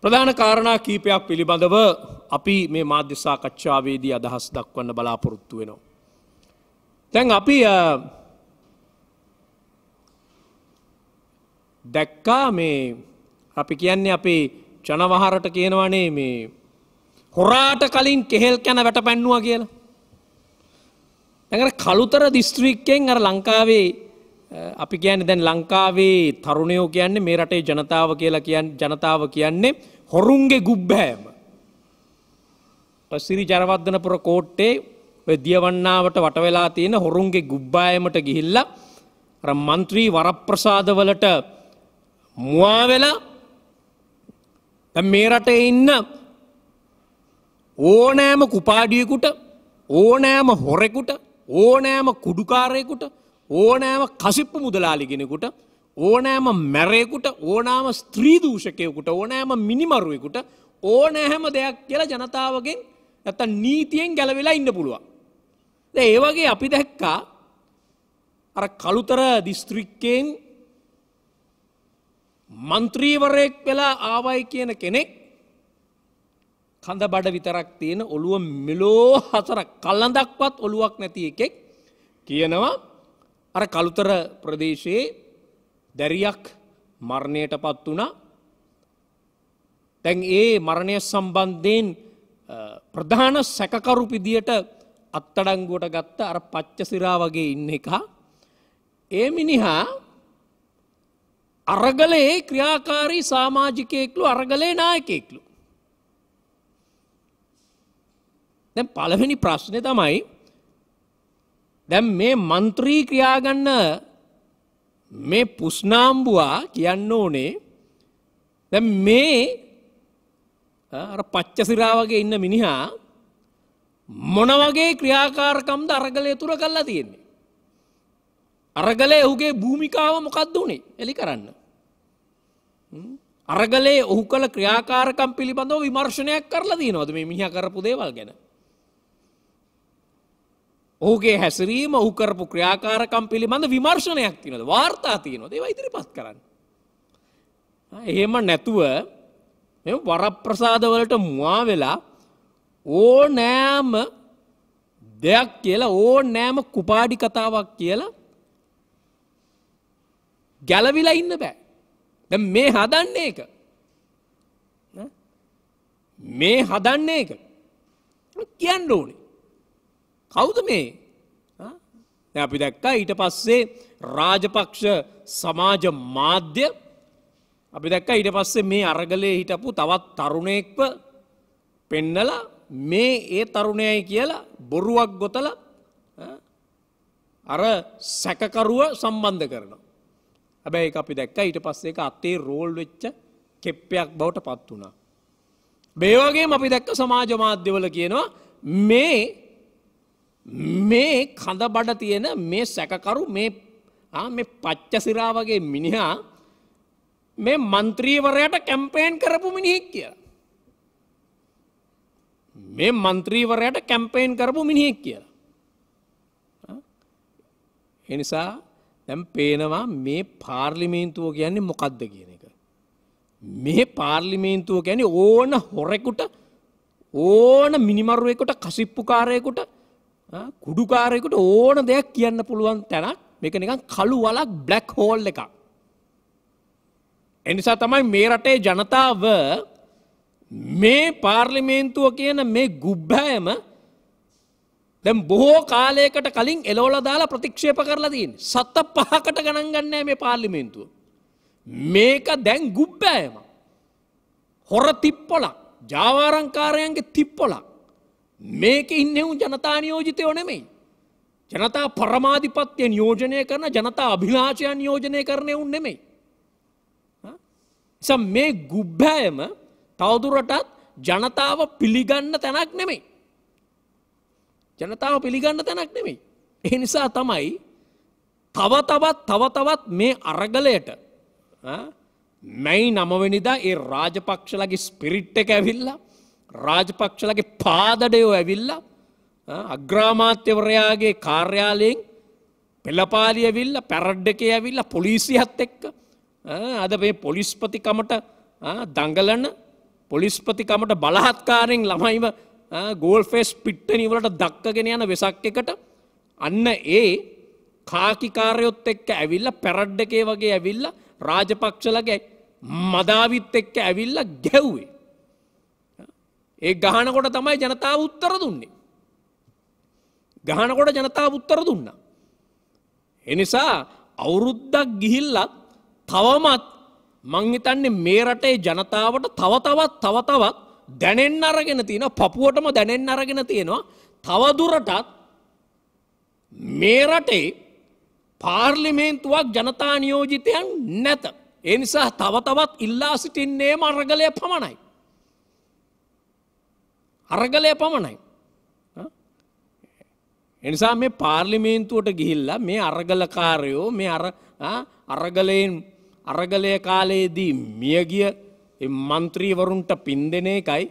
ප්‍රධාන කාරණා කීපයක් පිළිබඳව අපි මේ මාධ්‍යසා කච්ඡාවේදී අදහස් දක්වන්න බලාපොරොත්තු වෙනවා. තැන් අපි දැක්කා මේ අපි කියන්නේ අපේ ජනවහරට කියනවනේ මේ හොරාට කලින් කෙහෙල් කැන වැට පැන්නවා කියලා. ඇඟට කළුතර දිස්ත්‍රික්කෙන් අර ලංකාවේ අපි කියන්න දැන් ලංකාවේ තරුණයෝ කියන්නේ මේ රටේ ජනතාව කියලා කියන් ජනතාව කියන්නේ හොරුන්ගේ ගුබ්බෑම. සිරි ජරවර්ධනපුර කෝට්ටේ දියවන්නාවට වටවෙලා තියෙන හොරුන්ගේ ගුබ්බායමට ගිහිල්ලා අර මන්ත්‍රී වරප්‍රසාදවලට මුවා වෙලා මේ රටේ ඉන්න ඕනෑම කුපාඩියෙකුට ඕනෑම හොරෙකුට ඕනෑම කුඩුකාරයෙකුට ඕනෑම කසිප්පු මුදලාලිගෙනෙකුට ඕනෑම මැරයෙකුට ඕනාම ස්ත්‍රීදූෂකයකුට ඕනෑම මිනිමරුවෙකුට ඕනෑහැම දෙයක් කියල ජනතාවගෙන් ඇත නීතියෙන් ගැලවෙලා ඉන්න පුළුවන්. ද ඒවගේ අපි දැක්කා අර කළුතර දිස්ත්‍රික්කයෙන් මන්ත්‍රීවරයෙක් වෙලා ආවයි කියන කෙනෙක් කඳ බඩ විතරක් තියෙන ඔළුව මෙලෝ හසර කල්ලඳක්වත් ඔළුවක් නැති එකෙක් කියනවා අර කළුතර ප්‍රදේශයේ දැරියක් මරණයට පත් වුණා තැන් ඒ මරණය සම්බන්ධයෙන් ප්‍රධාන සැකකරු පිදියට අත්තඩංගුවට ගත්ත අර පච්චසිරා වගේ ඉන්න එක. ඒ මිනිහා අරගලයේ ක්‍රියාකාරී සාමාජිකයෙක්ලු අරගලේ නායකෙක්ලු. දැ පළවෙනි ප්‍රශ්නය තමයි දැන් මේ මන්ත්‍රී ක්‍රියාගන්න මේ පුස්නාම්බුවා කියන්න ඕනේ දැ මේ පච්චසිරා වගේ ඉන්න මිනිහා මොන වගේ ක්‍රියාකාරකම්ද අරගලය තුර කල්ලා තියෙන්නේ. අරගලේ ඔහුගේ භූමිකාව මොකක්ද වුණේ එලි කරන්න. අරගලේ ඔහු කළ ක්‍රියාකාරකම් පිළිබඳව විමර්ශනයක් කරලා දී නොද මේ මිහ කරපු දේවල් ගැන. ඕගේ හැසිරීම උකරපු ක්‍රියාකාරකම් පිළිබඳ විමර්ශනයක් තියනද වාර්තා තියනොද ඒව ඉදිරිපත් කරන්න. එහෙම නැතුව වරප්‍රසාදවලට මවා වෙලා ඕ නෑම දෙයක් කියලා ඕ නෑම කුපාඩි කතාවක් කියලා ගැලවිලා ඉන්න බෑ. ද මේ හදන්නේ එක. මේ හදන්නේ එක කියන්න ඕනේ. කෞද මේ අපි දැක්කා ඊට පස්සේ රාජපක්ෂ සමාජ මාධ්‍ය අපි දැක්ක ඊට පස්සේ මේ අරගලේ හිටපු තවත් තරුණයෙක්ව පෙන්නල මේ ඒ තරුණයයි කියලා බොරුවක් ගොතල අර සැකකරුව සම්බන්ධ කරනවා. හැබැයි අපි දැක්ක ඊට පස්සේ අත්තේ රෝල් වෙච්ච කෙප්පයක් බවට පත් වුණා. බේවගේම අපි දැක්ක සමාජ මාධ්‍යවල කියනවා මේ මේ කඳබඩ තියෙන මේ සැකකරු මේ මේ පච්චසිරා වගේ මිනිහා මේ මන්ත්‍රීවරයට කැම්පේන් කරපු මිනිහෙක් කියලා. මේ මන්ත්‍රීවරයට කැම්පේන් කරපු මිනිහෙක් කියලා. එනිසා දැම් පේනවා මේ පාර්ලිමේන්තුව කියන්නේ මොකක්ද කියන එක. මේ පාර්ලිමේන්තුව ගැන ඕන හොරෙකුට ඕන මිනිමරුවෙකුට කසිප්පුකාරයකුට කුඩුකාරයකුට ඕන දෙයක් කියන්න පුළුවන් තැනක් මේක නිකන් කළු වලක් බ්ලැක් හෝල් එකක්. එනිසා තමයි මේ රටේ ජනතාව මේ පාර්ලිමේන්තුව කියන මේ ගුබ්බෑම දැම් බොහෝ කාලයකට කලින් එලෝල දාලා ප්‍රතික්ෂේප කරලදීන් සත්ත පහකට ගණන් ගන්නෑ මේ පාර්ලිමේන්තුව. මේක දැන් ගුබ්බෑම. හොර තිප්පොලක් ජාවාරංකාරයන්ගේ තිප්පොලක්. මේක ඉන්නෙවුන් ජනතා නියෝජිතයෝ නෙමෙයි. ජනතා පරමාධිපත්‍යය නියෝජනය කරන ජනතා අභිලාෂයන් නියෝජනය කරනය උන් නෙමෙයි. සම් මේ ගුබ්බෑම තවදුරටත් ජනතාව පිළිගන්න තැනක් නෙමෙයි. ජනතාව පිළිගන්න තැනක් නෙමෙයි. ඒ නිසා තමයි තව තවත් තව තවත් මේ අරගලයට මැයි නමවෙනිදා ඒ රාජපක්ෂලගේ ස්පිරිට්ට ඇවිල්ලා රාජපක්ෂලගේ පාදඩයෝ ඇවිල්ලා අග්‍රාමාත්‍යවරයාගේ කාර්යාලයෙන් පෙළපාලිය විල්ල පැරඩ්ඩක ඇවිල්ල පොලිසිහත් එක්ක අද මේ පොලිස්පතිකමට දඟලන පොලිස්පතිකමට බලහත්කාරෙන් ළමයිව ගෝල්ෆෙස් පිට්ටනිවලට දක්කගෙන යන වෙසක් එකට අන්න ඒ කාකිකාරයොත් එක්ක ඇවිල්ල පැරඩ්ඩකේ වගේ ඇවිල්ල රාජපක්ෂලගේ මදාවිත් එක්ක ඇවිල්ල ගැව්වේ. ඒ ගහනකොට තමයි ජනතාව උත්තර දුන්නේ. ගහනකොට ජනතාව උත්තර දුන්න. එනිසා අවුරුද්දක් ගිහිල්ලත් තවමත් මංහිතන්නේ මේ රටේ ජනතාවට තව තවත් තව තවත් දැනෙන් අරගෙන තියෙන පපුුවටම දැනෙන් අරගෙන තියෙනවා තවදුරටත් මේ රටේ පාර්ලිමේන්තුවක් ජනතා නියෝජිතයන් නැත. එනිසා තව තවත් ඉල්ලා සිටින්නේ මර්ගලය පමණයි. අරගලය පමණයි. එනිසා මේ පාර්ලිමේන්තුවට ගිහිල්ලා මේ අරගලකාරයෝ මේ අරගලයෙන් අරගලය කාලයේදී මියගිය මන්ත්‍රීවරුන්ට පින් දෙන එකයි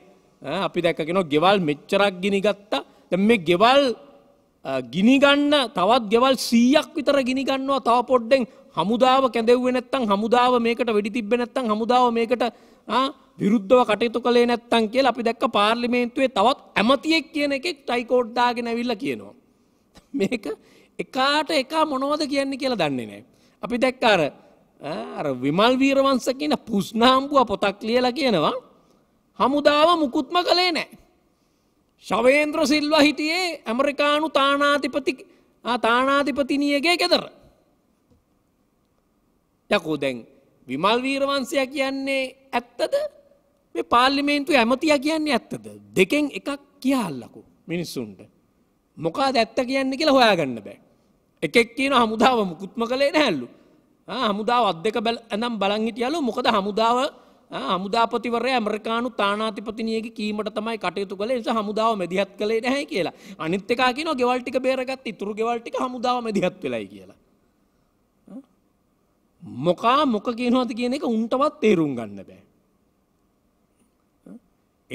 අපි දැක්කෙන ගෙවල් මෙච්චරක් ගිනිගත්තා දැ මේ ගෙවල් ගිනිගන්න තවත් ගෙවල් සීයක් විතර ගිනිගන්නවා තව පොඩ්ඩෙන් හමුදාව කැදෙව්වෙනත්තං හමුදාව මේකට වැඩි තිබෙනත්තං හමුදාව මේකට විරුද්ධව කටයුතු කළේ නැත්තන් කියලා අපි දැක්ක පාර්ලිමේන්තුවේ තවත් ඇමතියෙක් කියන එකෙක් ටයිකෝඩ්ඩාගෙන ඇවිල්ලා කියනවා. මේක එකාට එකා මොනවද කියන්නේ කියලා දන්නේ නැහැ. අපි දැක්ක අර අර විමල් වීරවංශ කියන පුස්නාම්බුව පොතක් ලියලා කියනවා හමුදාව මුකුත්ම කළේ නැහැ. ශවේන්ද්‍ර සිල්වා හිටියේ ඇමරිකානු තානාධිපති තානාධිපතිනියගේ ගෙදර. යකෝ දැන් විමල් වීරවංශය කියන්නේ ඇත්තද මේ පාර්ලිමේන්තු ඇමතිය කියන්නේ ඇත්තද දෙකෙන් එකක් කියහල්ලකු මිනිස්සුන්ට මොකා දැත්ත කියන්න කියලා හොයාගන්න බෑ එකෙක් කියන හමුදාව මුකුත්ම කළේ නැහැල්ලු හමුදාව අත් දෙක බැල ඇනම් බලන් හිටියලු මොකද හමුදාව හමුදාපතිවරය ඇමරිකානු තානාතිපතිනියගේ කීමට තමයි කටයුතු කළේ නිසා හමුදාව මැදිහත් කළේ නැහැ කියලා. අනිත් එකා කියනවා ගෙවල් ටික බේරගත්ත ඉතුරු ගෙවල් ටික හමුදාව මැදිහත් වෙලයි කියලා. මොකා මොක කියනවාද කියන එක උන්ටවත් තේරුම් ගන්න බෑ.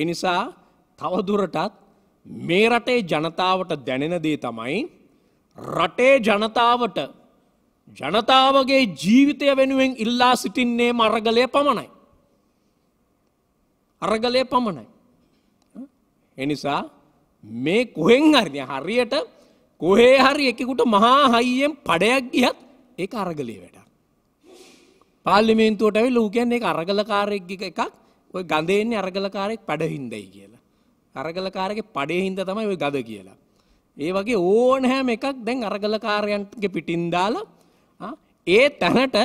එනිසා තවදුරටත් මේ රටේ ජනතාවට දැනෙන දේ තමයි රටේ ජනතාවට ජනතාවගේ ජීවිතය වෙනුවෙන් ඉල්ලා සිටින්නේ මරගලය පමණයි. අරගලය පමණයි. එනිසා මේ කොහෙන් හරිය හරියට කොහේ හරි එකකුට මහා හයියෙන් පඩයක් ගියත් ඒ අරගලේ වැඩ. පාල්ලිමේන්තුවට ඇවිල් ලූකයන් ඒ අරගලකාරයක්ගික එකක් ඔය ගඳේන්නේ අරගලකාරයෙක් පැඩහින්දයි කියලා. අරගලකාරගේ පඩේහින්ද තමයි ඔය ගඳ කියලා. ඒ වගේ ඕන හැම එකක් දැන් අරගලකාරයන්ගේ පිටින් දාලා ඒ තැනට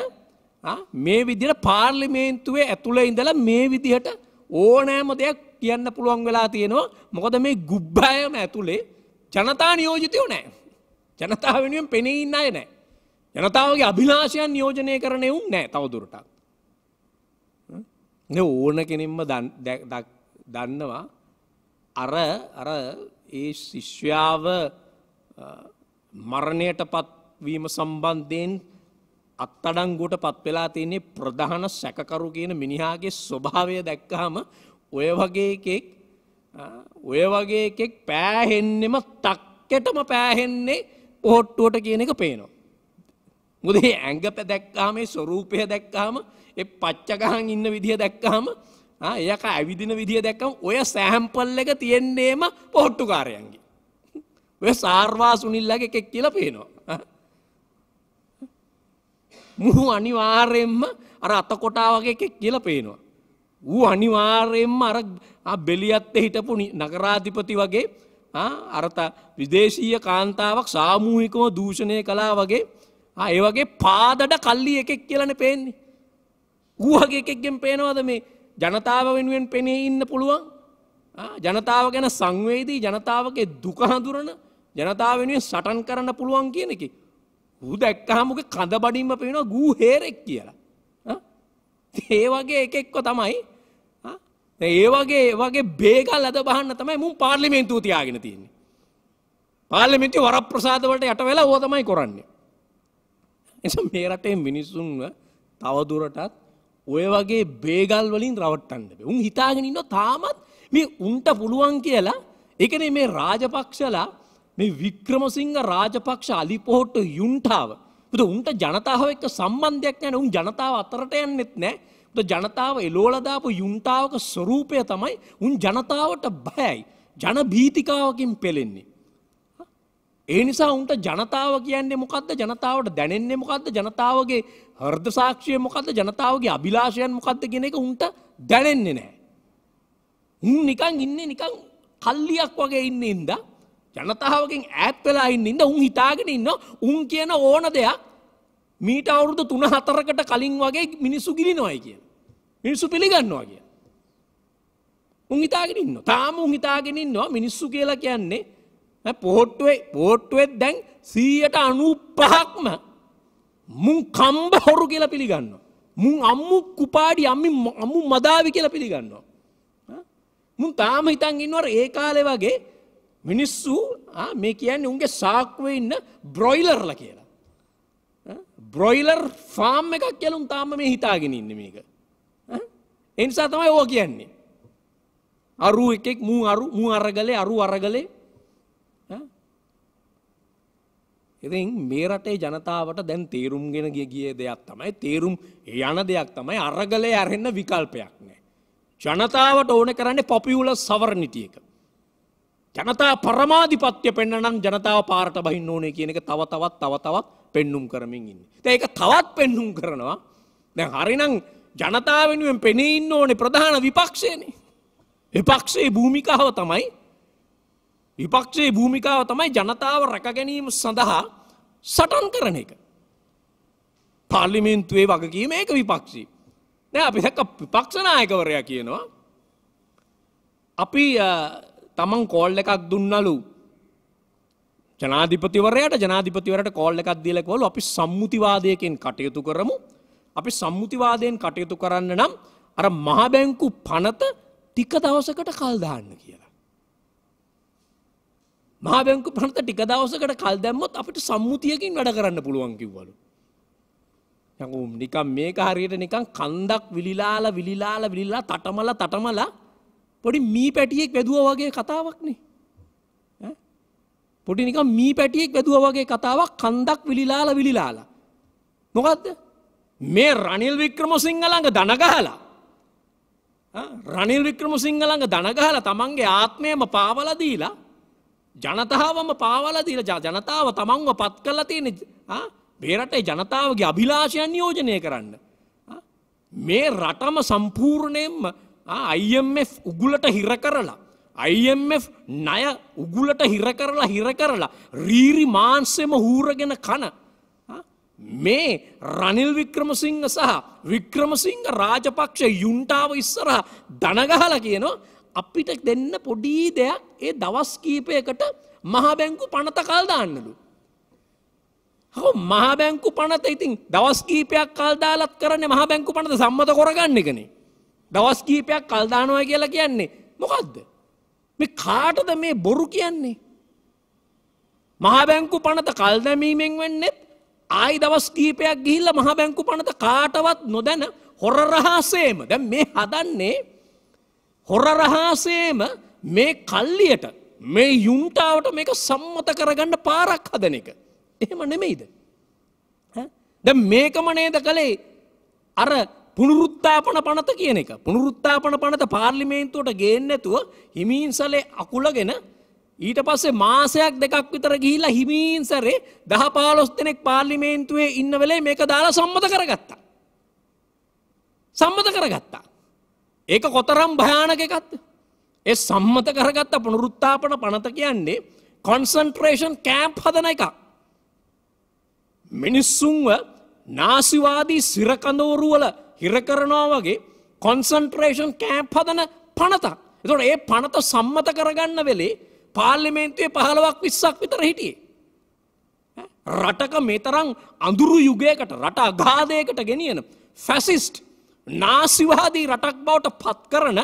මේ විදිහට පාර්ලිමේන්තුවේ ඇතුළේ ඉඳලා මේ විදිහට ඕනෑම දෙයක් කියන්න පුළුවන් වෙලා තියෙනවා. මොකද මේ ගුබ්බායම ඇතුලේ ජනතා නියෝජිතයෝ නැහැ. ජනතාව වෙනුවෙන් පෙනී ඉන්න අය නැහැ. ජනතාවගේ අභිලාෂයන් නියෝජනය කරන එවුන් නැහැ තවදුරටත්. ඕන කෙනෙම්ම දන්නවා අර අර ඒ ශිෂ්‍යාව මරණයට පත්වීම සම්බන්ධයෙන් අත්තඩංගුවට පත් වෙලා තියන්නේ ප්‍රධාන සැකකරු කියන මිනිහාගේ ස්වභාවය දැක්කහම ඔය වගේ එකෙක් ඔය වගේ එකෙක් පෑහෙන්නෙම තක්කෙටම පෑහෙන්නේ පොහොට්ටුවට කියන එක පේනවා. මුදේ ඇඟ පැදැක්කාමේ ස්වරූපය දැක්කාම ඒ පච්චගහන් ඉන්න විදිහ දැක්කහම එයක ඇවිදින විදිහ දැක්කම ඔය සෑම්පල් එක තියෙන්නේම පොට්ටුකාරයන්ගේ. ඔය සාර්වා සුනිල්ලගේ එකෙක් කියලා පේනවා. මුහු අනිවාර්යෙන්ම අර අතකොටාවගේ එකෙක් කියලා පේනවා. ඌ අනිවාර්යෙන්ම අර බෙලියත්ත හිටපු නගරාධිපති වගේ අරත විදේශීය කාන්තාවක් සාමූහිකම දූෂණය කලා වගේ ඒ වගේ පාදට කල්ලි එකෙක් කියලන පේන්නේ. ඌහගේ එකෙක්ගෙන් පේනවද මේ ජනතාව වෙනුවෙන් පෙනේ ඉන්න පුළුවන් ජනතාව ගැන සංවේදී ජනතාවගේ දුකහඳුරන ජනතාව වෙනුවෙන් සටන් කරන්න පුළුවන් කියන එක. ඌ දැක්කහමක කඳ බඩින්ම පේෙනවා ගූ හේරෙක් කියලා. ඒ වගේ එකෙක්ව තමයි ඒ වගේ වගේ බේගල් ඇද බහන්න තමයි මුම් පාර්ලිමේන්තුූ තියාගෙන තියන්නේ. පාර්ලිමිති වර ප්‍රසාදවලට යට වෙලා ඕ තමයි කොරන්නේ. එස මේ රටේ මිනිස්සුන්ව තවදුරටත් ඔය වගේ බේගල් වලින් රවට්ටන්න උන් හිතාගෙනන්න තාමත් මේ උන්ට පුළුවන් කියලා එකන මේ රාජපක්ෂලා මේ වික්‍රමසිංහ රාජපක්ෂ අලිපොහොට්ට යුන්ටාව පුට උන්ට ජනතාව එක්ක සම්බන්ධයක් නෑන උන් ජනතාව අතරට යන්නෙත් නෑ ජනතාව එලෝලදාපු යුන්ටාවක ස්වරූපය තමයි උන් ජනතාවට බයයි ජන භීතිකාවකින් පෙළෙන්නේ. ඒ නිසා උන්ට ජනතාව කියන්නේ මොකක්ද ජනතාවට දැනෙන්නේ මොකක්ද ජනතාවගේ හර්ද සාක්ෂය මොකද ජනතාවගේ අභිලාශයන් මොකක්ද ගෙන එක උන්ට දැනෙන්නේ නෑ. උන් නිකං ඉන්න නිකං කල්ලියක් වගේ ඉන්න ඉද ජනතාවකින් ඈත් වෙලා ඉන්න ඉද උන් හිතාගෙන ඉන්න උන් කියන ඕන දෙයක් මීට අවුරුදු තුන හතරකට කලින් වගේ මිනිස්සු ගිලි නොයි කිය. මිනිස්සු පිළිගන්නවා කිය. උන් හිතාගෙන ඉන්න තාම උන් හිතාගෙන ඉන්නවා මිනිස්සු කියලා කියන්නේ පොහොට්ටුවේ පෝට්ටුවෙත් දැන් සීයට අනූපහක්ම මුන් කම්බ හොරු කියලා පිළිගන්නවා. මුන් අම්මු කුපාඩි අම්මි අමු මදාවි කියලා පිළිගන්නවා. මුන් තාම හිතන් ඉන්නවර ඒ කාලේ වගේ මිනිස්සු මේ කියන්නේ උන්ගේ සාක්කුවේ ඉන්න බ්‍රොයිලර්ලා කියලා. බ්‍රොයිලර් ෆාම් එකක් කියලා උන් තාම මේ හිතාගෙන ඉන්නේ මේක. ඒ නිසා තමයි ඕවා කියන්නේ. අරු එකෙක් මූ අරු මූ අරගලේ අරු අරගලේ ඉතින් මේ රටේ ජනතාවට දැන් තේරුම්ගෙන ගිය ගිය දෙයක් තමයි තේරුම් යන දෙයක් තමයි අරගලේ ඇරෙන්න විකල්පයක් නෑ. ජනතාවට ඕන කරන්නේ පොපියුල සවරණිටිය එක. ජනතා පරමාධිපත්‍ය පෙන්න්නනම් ජනතාව පාරට බහින්න ඕනේ කියන එක තව තවත් තව තවත් පෙන්නුම් කරමින් ඉන්න. ඒක තවත් පෙන්නුම් කරනවා දැ හරිනම් ජනතාවෙනුවෙන් පෙනීන්න ඕනේ ප්‍රධාන විපක්ෂයනේ. විපක්ෂයේ භූමිකාව තමයි විපක්ෂයේ භූමිකාව තමයි ජනතාව රැකගැනීම සඳහා සටන් කරන එක. පාර්ලිමින්තුවේ වගකීම ඒක විපක්ෂී. නෑ අපි දැක්ක විපක්ෂනායකවරයා කියනවා. අපි තමන් කෝල් එකක් දුන්නලු ජනාධිපතිවරයට ජනාධිපතිවරට කෝල් එකක් දීලා කිව්වලු අපි සම්මුතිවාදයෙන් කටයුතු කරමු. අපි සම්මුතිවාදයෙන් කටයුතු කරන්න නම් අර මහ බැංකු පනත ටික දවසකට කල් දාන්න කියලා. මහාබැංකු ප්‍රනත ටික දවසකට කල් දැම්මොත් අපට සම්මුතියකින් වැඩ කරන්න පුළුවන් කිව්වලු. යකුම් නිකම් මේක හරියට නිකං කන්දක් විලිලාල විලිලාල විලිලා තටමල තටමලා පොඩි මී පැටියෙක් වැදුව වගේ කතාවක්නේ. පොඩි නිකම් මී පැටියෙක් වැදුව වගේ කතාවක් කන්දක් විලිලාල විලිලාලා. මොකක්ද මේ රනිල් වික්‍රම සිංහලඟ දනගහලා. රනිල් වික්‍රම සිංහලඟ දනගහලා තමන්ගේ ආත්මයම පාවලදීලා ජනතාවම පාවල දීල ජනතාව තමන්ව පත් කල්ලා තියෙන බේරටේ ජනතාවගේ අභිලාෂයන් යෝජනය කරන්න. මේ රටම සම්පූර්ණයෙන්ම IMF උගුලට හිර කරලා. IMF ණය උගුලට හිර කරලා හිර කරලා රීරි මාන්සෙම හූරගෙන කන. මේ රනිල් වික්‍රමසිංහ සහ වික්‍රමසිංහ රාජපක්ෂ යුන්ටාව ඉස්සරහ දනගහලා කියනවා අපිට දෙන්න පොඩි දෙයක් ඒ දවස් කීපයකට මහබැංකු පනත කල් දාන්නලු. හෝ මහබැංකු පනත ඉතින් දවස් කීපයක් කල් දාලත් කරන්නේ මහබැංකු පනත සම්මත කරගන්න එකනේ. දවස් කීපයක් කල් දානවා කියලා කියන්නේ මොකද්ද? මේ කාටද මේ බොරු කියන්නේ? මහබැංකු පනත කල් දැමීමෙන් වෙන්නේ ආයි දවස් කීපයක් ගිහිල්ලා මහබැංකු පනත කාටවත් නොදැන හොර රහසේම. දැන් මේ හදන්නේ හොර රහාසේම මේ කල්ලියට මේ යුන්ටාවට මේක සම්මත කරගන්න පාරක් හදන එක. එහෙම නෙමෙයිද. ද මේකම නේද කළේ අර පුනුරුත්තාපන පනත කියන එක පුනුරුත්තාපන පනත පාර්ලිමේන්තුවට ගේන්නැතුව හිමීන්සලේ අකුලගෙන ඊට පස්සේ මාසයක් දෙකක් විතර ගිහිල්ලා හිමීන්සරේ දහ පාලොස් දෙනෙක් පාර්ලිමේන්තුවේ ඉන්න වෙලේ මේක දාලා සම්මත කරගත්තා. සම්මත කරගත්තා. ඒක කොතරම් භයානක එකක්ද. ඒ සම්මත කරගත්ත පුනරුත්තාපන පනත කියන්නේ කොන්සන්ට්‍රේෂන් කෑම්ප් හදන එක. මිනිස්සුන්ව නාසිවාදී සිරකඳවරුවල හිරකරනවා වගේ කොන්සන්ට්‍රේෂන් කෑම්ප් හදන පනතක්. එතොට ඒ පනත සම්මත කරගන්න වෙලේ පාර්ලිමේන්තුවේ පහළවක් විස්සක් විතර හිටියේ. රටක මෙතරං අඳුරු යුගයකට රට අගාධයකට ගෙනියන ෆැසිස්ට් නාසිවාදී රටක් බවට පත් කරන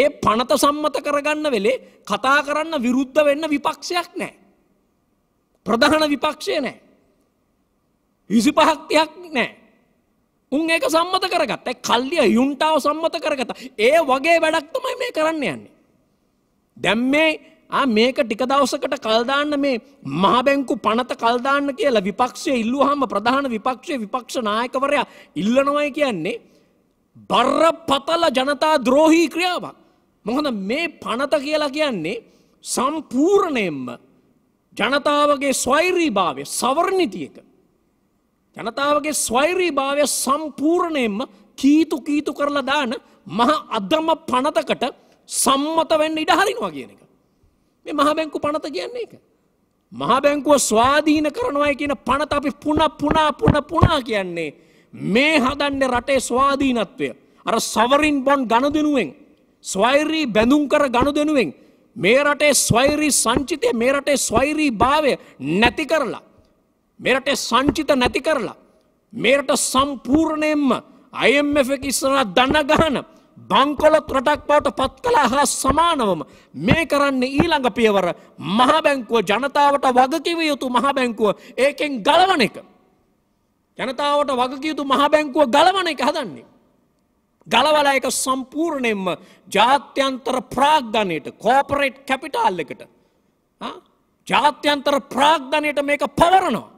ඒ පනත සම්මත කරගන්න වෙලේ කතා කරන්න විරුද්ධ වෙන්න විපක්ෂයක් නෑ. ප්‍රධාන විපක්ෂය නෑ. විසි පහක්තියක් නෑ. උන් ඒක සම්මත කරගත්ත කල්ලිය යුන්ටාව සම්මත කරගත ඒ වගේ වැඩක්තමයි මේ කරන්න යන්නේ. දැම් මේ මේක ටික දවසකට කල්දාන්න මේ මහබැංකු පනත කල්දාන්න කියලා විපක්ෂය ඉල්ලුහම ප්‍රධාන විපක්ෂය විපක්ෂ නායකවරයා ඉල්ලනොවයි කියන්නේ බරපතල ජනතා ද්‍රෝහී ක්‍රියාවක්. මොහොද මේ පනත කියලා කියන්නේ සම්පූර්ණයෙන්ම ජනතාවගේ ස්වෛරී භාවය සවර්ණිතියක. ජනතාවගේ ස්වෛරී භාවය සම්පූර්ණයෙන්ම කීතු කීතු කරලා දාන මහ අදම පනතකට සම්මත වෙන්න ඉඩහරිනවා කියන එක. මේ මහබැංකු පනත කියන්නේ එක. මහබැංකුව ස්වාධීන කරනවායි කියන පනත අපි පුන පුනා පුන පුනා කියන්නේ මේ හදන්න රටේ ස්වාධීනත්වය. අර සවරින් බොන් ගණ දෙනුවෙන්. ස්වෛරී බැඳුම් කර ගණ දෙනුවෙන්. මේ රටේ ස්වෛරී සංචිතය මේ රටේ ස්වෛරී භාවය නැති කරලා. මෙරට සංචිත නැති කරලා. මේරට සම්පූර්ණයෙන්ම අයම්F ඉස්සර දන්නගහන බංකොලොත් රටක් බවට පත් කලා හා සමානවම මේ කරන්නේ ඊළඟ පියවර මහබැංකුව ජනතාවට වගකිව යුතු මහබැංකුව ඒකෙන් ගලවන එක. ජනතාවට වගකයුතු මහා බැංකුව ගලවන එක හදන්නේ. ගලවල එක සම්පූර්ණයෙන්ම ජාත්‍යන්තර ප්‍රාග්ධනයට කෝපරේට් කැපිටාල් එකට ජාත්‍යන්තර ප්‍රාග්ධනයට මේක පවරනවා.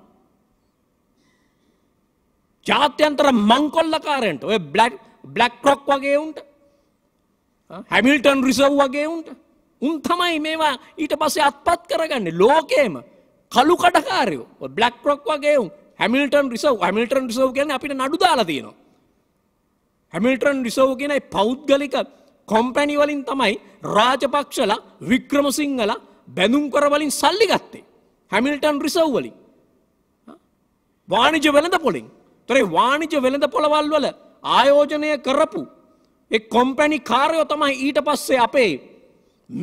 ජාත්‍යන්තර මංකොල්ලකාරෙන්ට ඔය බ්ලක් රොක් වගේ උන්ට හැමිල්ටන් රිසව් වගේ උන්ට උන් තමයි මේවා ඊට පස්සේ අත්පත් කරගන්න ලෝකේම කළු කටකාරයෝ බ්ලක් රොක් වගේ උන් හැමිල්ටන් රිසව් හැමිල්ටන් රිසව් කියන අපිට නඩු දාලා තියෙනවා. හැමිල්ටන් රිසව් කියන පෞද්ගලික කොම්පැනි වලින් තමයි රාජපක්ෂල වික්‍රමසිංහල බැඳුම් කරවලින් සල්ලි ගත්තේ. හැමිල්ටන් රිසව් වලින්. වාණිජ වෙළඳ පොලින්. තොරේ වාණිජ වෙළඳ පොළවල් වල ආයෝජනය කරපු ඒ කොම්පැනි කාර්යෝ තමයි ඊට පස්සේ අපේ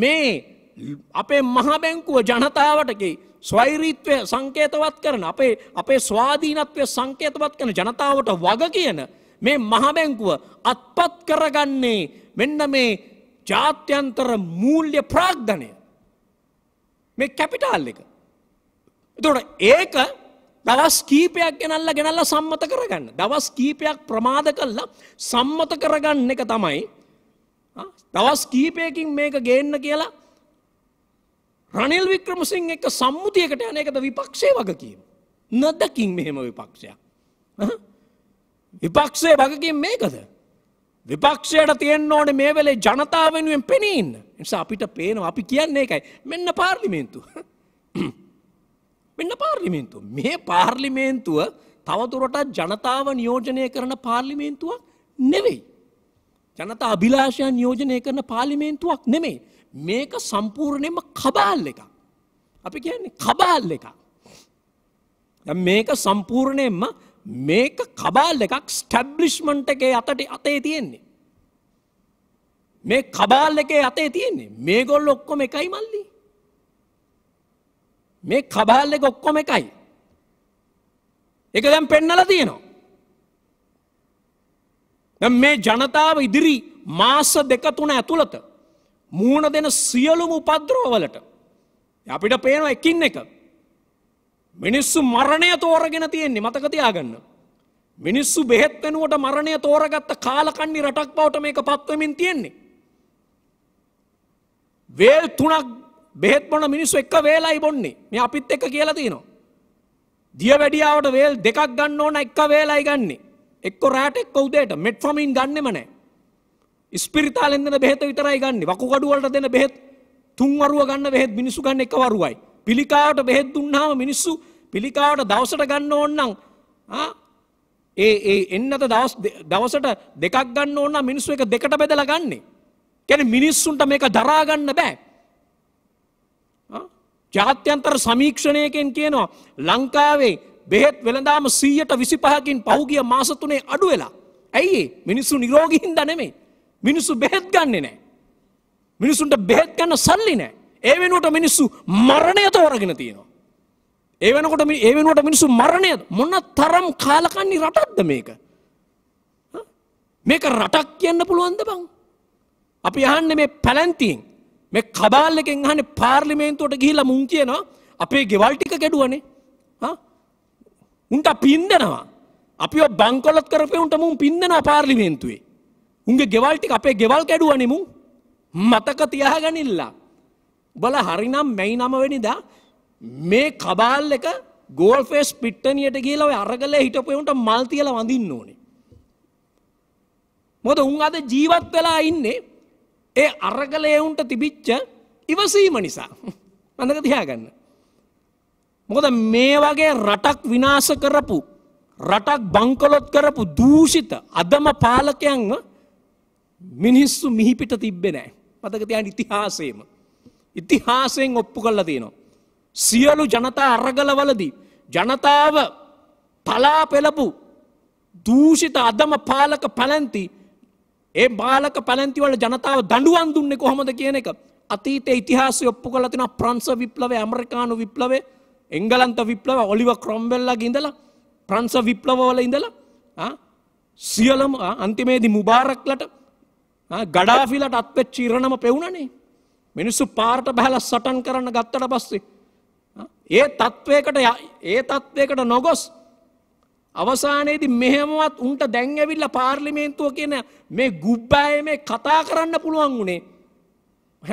මේ අපේ මහබැංකුව ජනතාවටකි ස්වෛරීත්වය සංකේතවත් කරන අපේ අපේ ස්වාධීනත්වය සංකේතවත් කන ජනතාවට වග කියන මේ මහබැංකුව අත්පත් කරගන්නේ මෙන්න මේ ජාත්‍යන්තර මූල්්‍ය ප්‍රාග්ධනය මේ කැපිටාල් එක. එතට ඒක දවස් කීපයක් ගෙනල්ල ගෙනල්ල සම්මත කරගන්න. දවස් කීපයක් ප්‍රමාද කල්ලා සම්මත කරගන්න එක තමයි. දවස් කීපයකින් මේක ගේන්න කියලා රනිල් වික්‍රමසිං එක සම්මුතියකට යන එකද විපක්ෂය වගකීම. නොදකින් මෙහෙම විපක්ෂයක්. විපක්ෂය වගකින් මේකද. විපක්ෂයට තියෙන් ඕන මේ වෙලේ ජනතාව වෙනුවෙන් පෙනීන්න නිසා අපිට පේනවා අපි කියන්නේ එකයි මෙන්න පාර්ලිමේන්තු. මෙන්න පාර්ලිමේන්තු. මේ පාර්ලිමේන්තුව තවතුරට ජනතාව නියෝජනය කරන පාර්ලිමේන්තුවක් නෙවෙයි. ජනතා අභිලාෂයන් නියෝජනය කරන පාර්ලිමේන්තුවක් නෙමෙයි. මේක සම්පූර්ණයම කබාල් එක. අපි කියන්නේ කබාල් එක. මේක සම්පූර්ණයෙන්ම මේක කබාල් එකක් ස්ටැබ්ලිෂ්මන්ට් එකේ අතට අතේ තියෙන්නේ. මේ කබාල් එකේ අතේ තියෙන්නේ මේගොල්ල ඔක්කොම එකයි මල්ලි. මේ කබාල් එක ඔක්කොම එකයි. එක දැම් පෙන්නල තියෙනවා. දැම් මේ ජනතාව ඉදිරි මාස දෙක තුන ඇතුළත මූුණ දෙන සියලුම උපද්‍රෝවලට. අපිට පේන එකින් එක. මිනිස්සු මරණය තෝරගෙන තියෙන්නේ මතකතියාගන්න. මිනිස්සු බෙහෙත් වෙනුවට මරණය තෝරගත්ත කාලකන්නි රටක් බවට මේක පත්වමින් තියෙන්නේ. වේල් තුනක් බෙහෙත් බොන මිනිස්සු එක්ක වේලයි බොන්නේ මේ අපිත් එක්ක කියලා තියෙනවා. දිය වැඩියාවට වේල් දෙකක් ගන්න ඕන එක්ක වේලයි ගන්නේ. එක්ක රෑට එක්ක උදේට මෙට්ෆමින් ගන්නෙම නෑ. ස්පිරිතාලෙන් දෙන බෙහෙත විතරයි ගන්න වකුගඩුවලට දෙන බෙහෙත් තුන්වරුව ගන්න බෙහෙත් මිනිස්සු ගන්න එක වරුවයි. පිළිකාවට බෙහෙත් දුන්නාම මිනිස්සු පිළිකාවට දවසට ගන්න ඕන්නම් ඒ ඒ එන්නත දවසට දෙකක් ගන්න ඕන්න මිනිස්සු එක දෙකට බෙදලා ගන්නේ. කැන මිනිස්සුන්ට මේක දරාගන්න බෑ. ජාත්‍යන්තර සමීක්ෂණයකෙන් කියනවා ලංකාවේ බෙහෙත් වෙළඳාම සීයට විසි පහකින් පහුගිය මාසතුනේ අඩු වෙලා. ඇයි මිනිස්සු නිරෝගිහින්ද නෙමේ. මිනිස්සු බෙහෙත් ගන්නේ නෑ. මිනිසුන්ට බෙහෙත් ගන්න සල්ලි නෑ. ඒ වෙනුවට මිනිස්සු මරණය තෝරගෙන තියෙනවා. ඒ වෙනකොට ඒ වෙනුවට මිනිස්සු මරණය මොන තරම් කාලකන්ණි රටක්ද මේක? මේක රටක් කියන්න පුළුවන්ද බං? අපි අහන්නේ මේ පැලැන්තියෙන් මේ කබාල් එකෙන් අහන්නේ පාර්ලිමේන්තුවට ගිහිල්ලා මුන් කියනවා අපේ ගෙවල් ටික කැඩුවනේ. හා? උන්ට පින් දෙනවා. අපිව බංකොලොත් කරපේ උන්ට මුන් පින් දෙනවා පාර්ලිමේන්තුවේ. උන්ගේ ගෙවල්ටික අපේ ගෙවල් කැඩුවනෙමු මතක තියාගනිල්ලා. බල හරිනම් මැයි නමවෙනිදා මේ කබාල් එක ගෝල්ෆේස් පිට්ටනියට කියලව අරගල හිටපයුන්ට මල්තියල වඳින්න ඕනේ. මොද උන් අද ජීවත් වෙලා ඉන්නේ ඒ අරගලයවුන්ට තිබිච්ච ඉවසීම නිසා මඳක තියාගන්න. මොකද මේ වගේ රටක් විනාස කරපු රටක් බංකොලොත් කරපු දූෂිත අදම පාලකයන්ව මිනිස්සු මිහිපිට තිබ්බෙනෑ මතකතියන් ඉතිහාසේම. ඉතිහාසයෙන් ඔප්පු කල්ල තියෙනවා. සියලු ජනතා අරගලවලදී. ජනතාව පලා පෙළපු දූෂිත අදම පාලක පැලැන්ති ඒ බාලක පැලැන්තිවල ජනතාව දඩුවන් දුන්නේ කොහොමද කියන එක අතීත ඉතිහාසය ඔප්පු කළ තින ප්‍රංස විප්ලවේ ඇමරිකානු විප්ලවේ එංගලන්ත විප්ලව ඔලිව ක්‍රොම්බෙල්ලගේ ඉඳලා ප්‍රංස විප්ලවවල ඉඳලා සියලම අන්තිමේදී මුබාරක්ලට ගඩාෆිලට අත්වෙච්ච ඉරණම පෙවුණනේ මිනිස්සු පාර්ට බැහල සටන් කරන්න ගත්තට පස්සේ. ඒ තත්ත්වයකට ඒ තත්ත්වයකට නොගොස් අවසානයේදි මෙහෙමවත් උන්ට දැංඇවිල්ල පාර්ලිමේන්තුව කියන මේ ගුබ්බෑ මේ කතා කරන්න පුළුවන් වුණේ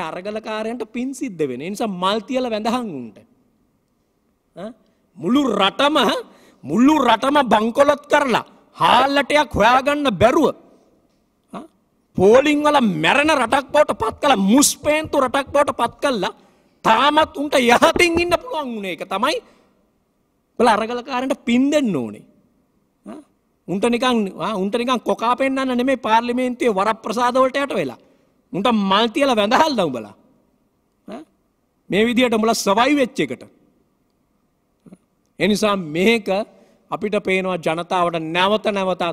අරගලකාරයන්ට පින් සිද්ධ වෙන නිසා මල්තියල වැඳහන් උන්ට. මුළු රටම මුල්ලු රටම බංකොලොත් කරලා හාල්ලටයක් හොයාගන්න බැරුව පෝලිං වල මැරණ රටක් බවට පත් කළ මුස්පේන්තු රටක් බවට පත් කල්ලා තාමත් උන්ට යහතින් ඉන්න පුළුවන් වුණේ එක තමයි බල අරගලකාරට පින් දෙන්න ඕනේ උන්ට නිකන් උන්ට නිකන් කොකා පෙන්න්න නෙමේ පාර්ලිමේන්තිය වර ප්‍රසාදවලට යට වෙලා උන්ට මල්තියල වැඳහල් දව් බලා මේ විදිහට මුල සවයි වෙච්ච එකට එනිසා මේක අපිට පේනවා ජනතාවට නැවත නැවතත්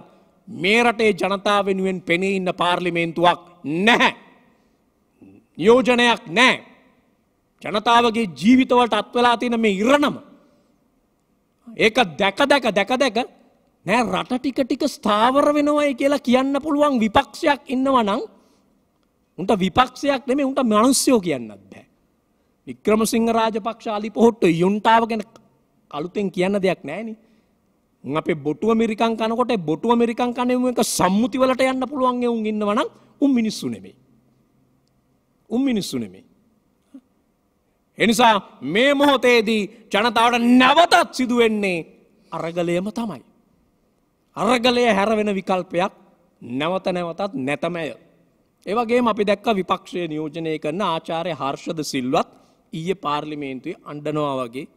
මේ රටේ ජනතාව වෙනුවෙන් පෙනී ඉන්න පාර්ලිමේන්තුවක් නැහැ. නියෝජනයක් නෑ. ජනතාවගේ ජීවිතවලට අත්වලා තියෙන මේ ඉරණම. ඒක දැක දැක දැක දැක නෑ රට ටික ටික ස්ථාවර වෙනවයි කියලා කියන්න පුළුවන් විපක්ෂයක් ඉන්නවා නම් උන්ට විපක්ෂයක් නෙමේ උන්ට මනුස්සයෝ කියන්නත් බෑ. වික්‍රමසිංහ රාජපක්ෂ අලි පොහොට්ට යුන්ටාව ගැන අලුතෙන් කියන්න දෙයක් නෑනේ. අපේ බොටුව මිරිකන් කනකොට බොටුව මිරිකන් කන එක සම්මුති වලට යන්න පුළුවන් එවුන් ඉන්නවා නම් උන් මිනිස්සු නෙමෙයි. උන් මිනිස්සු නෙමෙයි. එනිසා මේ මොහොතේදී ජනතාවට නැවතත් සිදු වෙන්නේ අරගලයම තමයි. අරගලය හැර වෙන විකල්පයක් නැවත නැවතත් නැතමය. ඒ වගේම අපි දැක්ක විපක්ෂයේ නියෝජනය කරන ආචාර්ය හර්ෂද සිල්වත් ඊයේ පාර්ලිමේන්තුවේ අඬනවා වගේ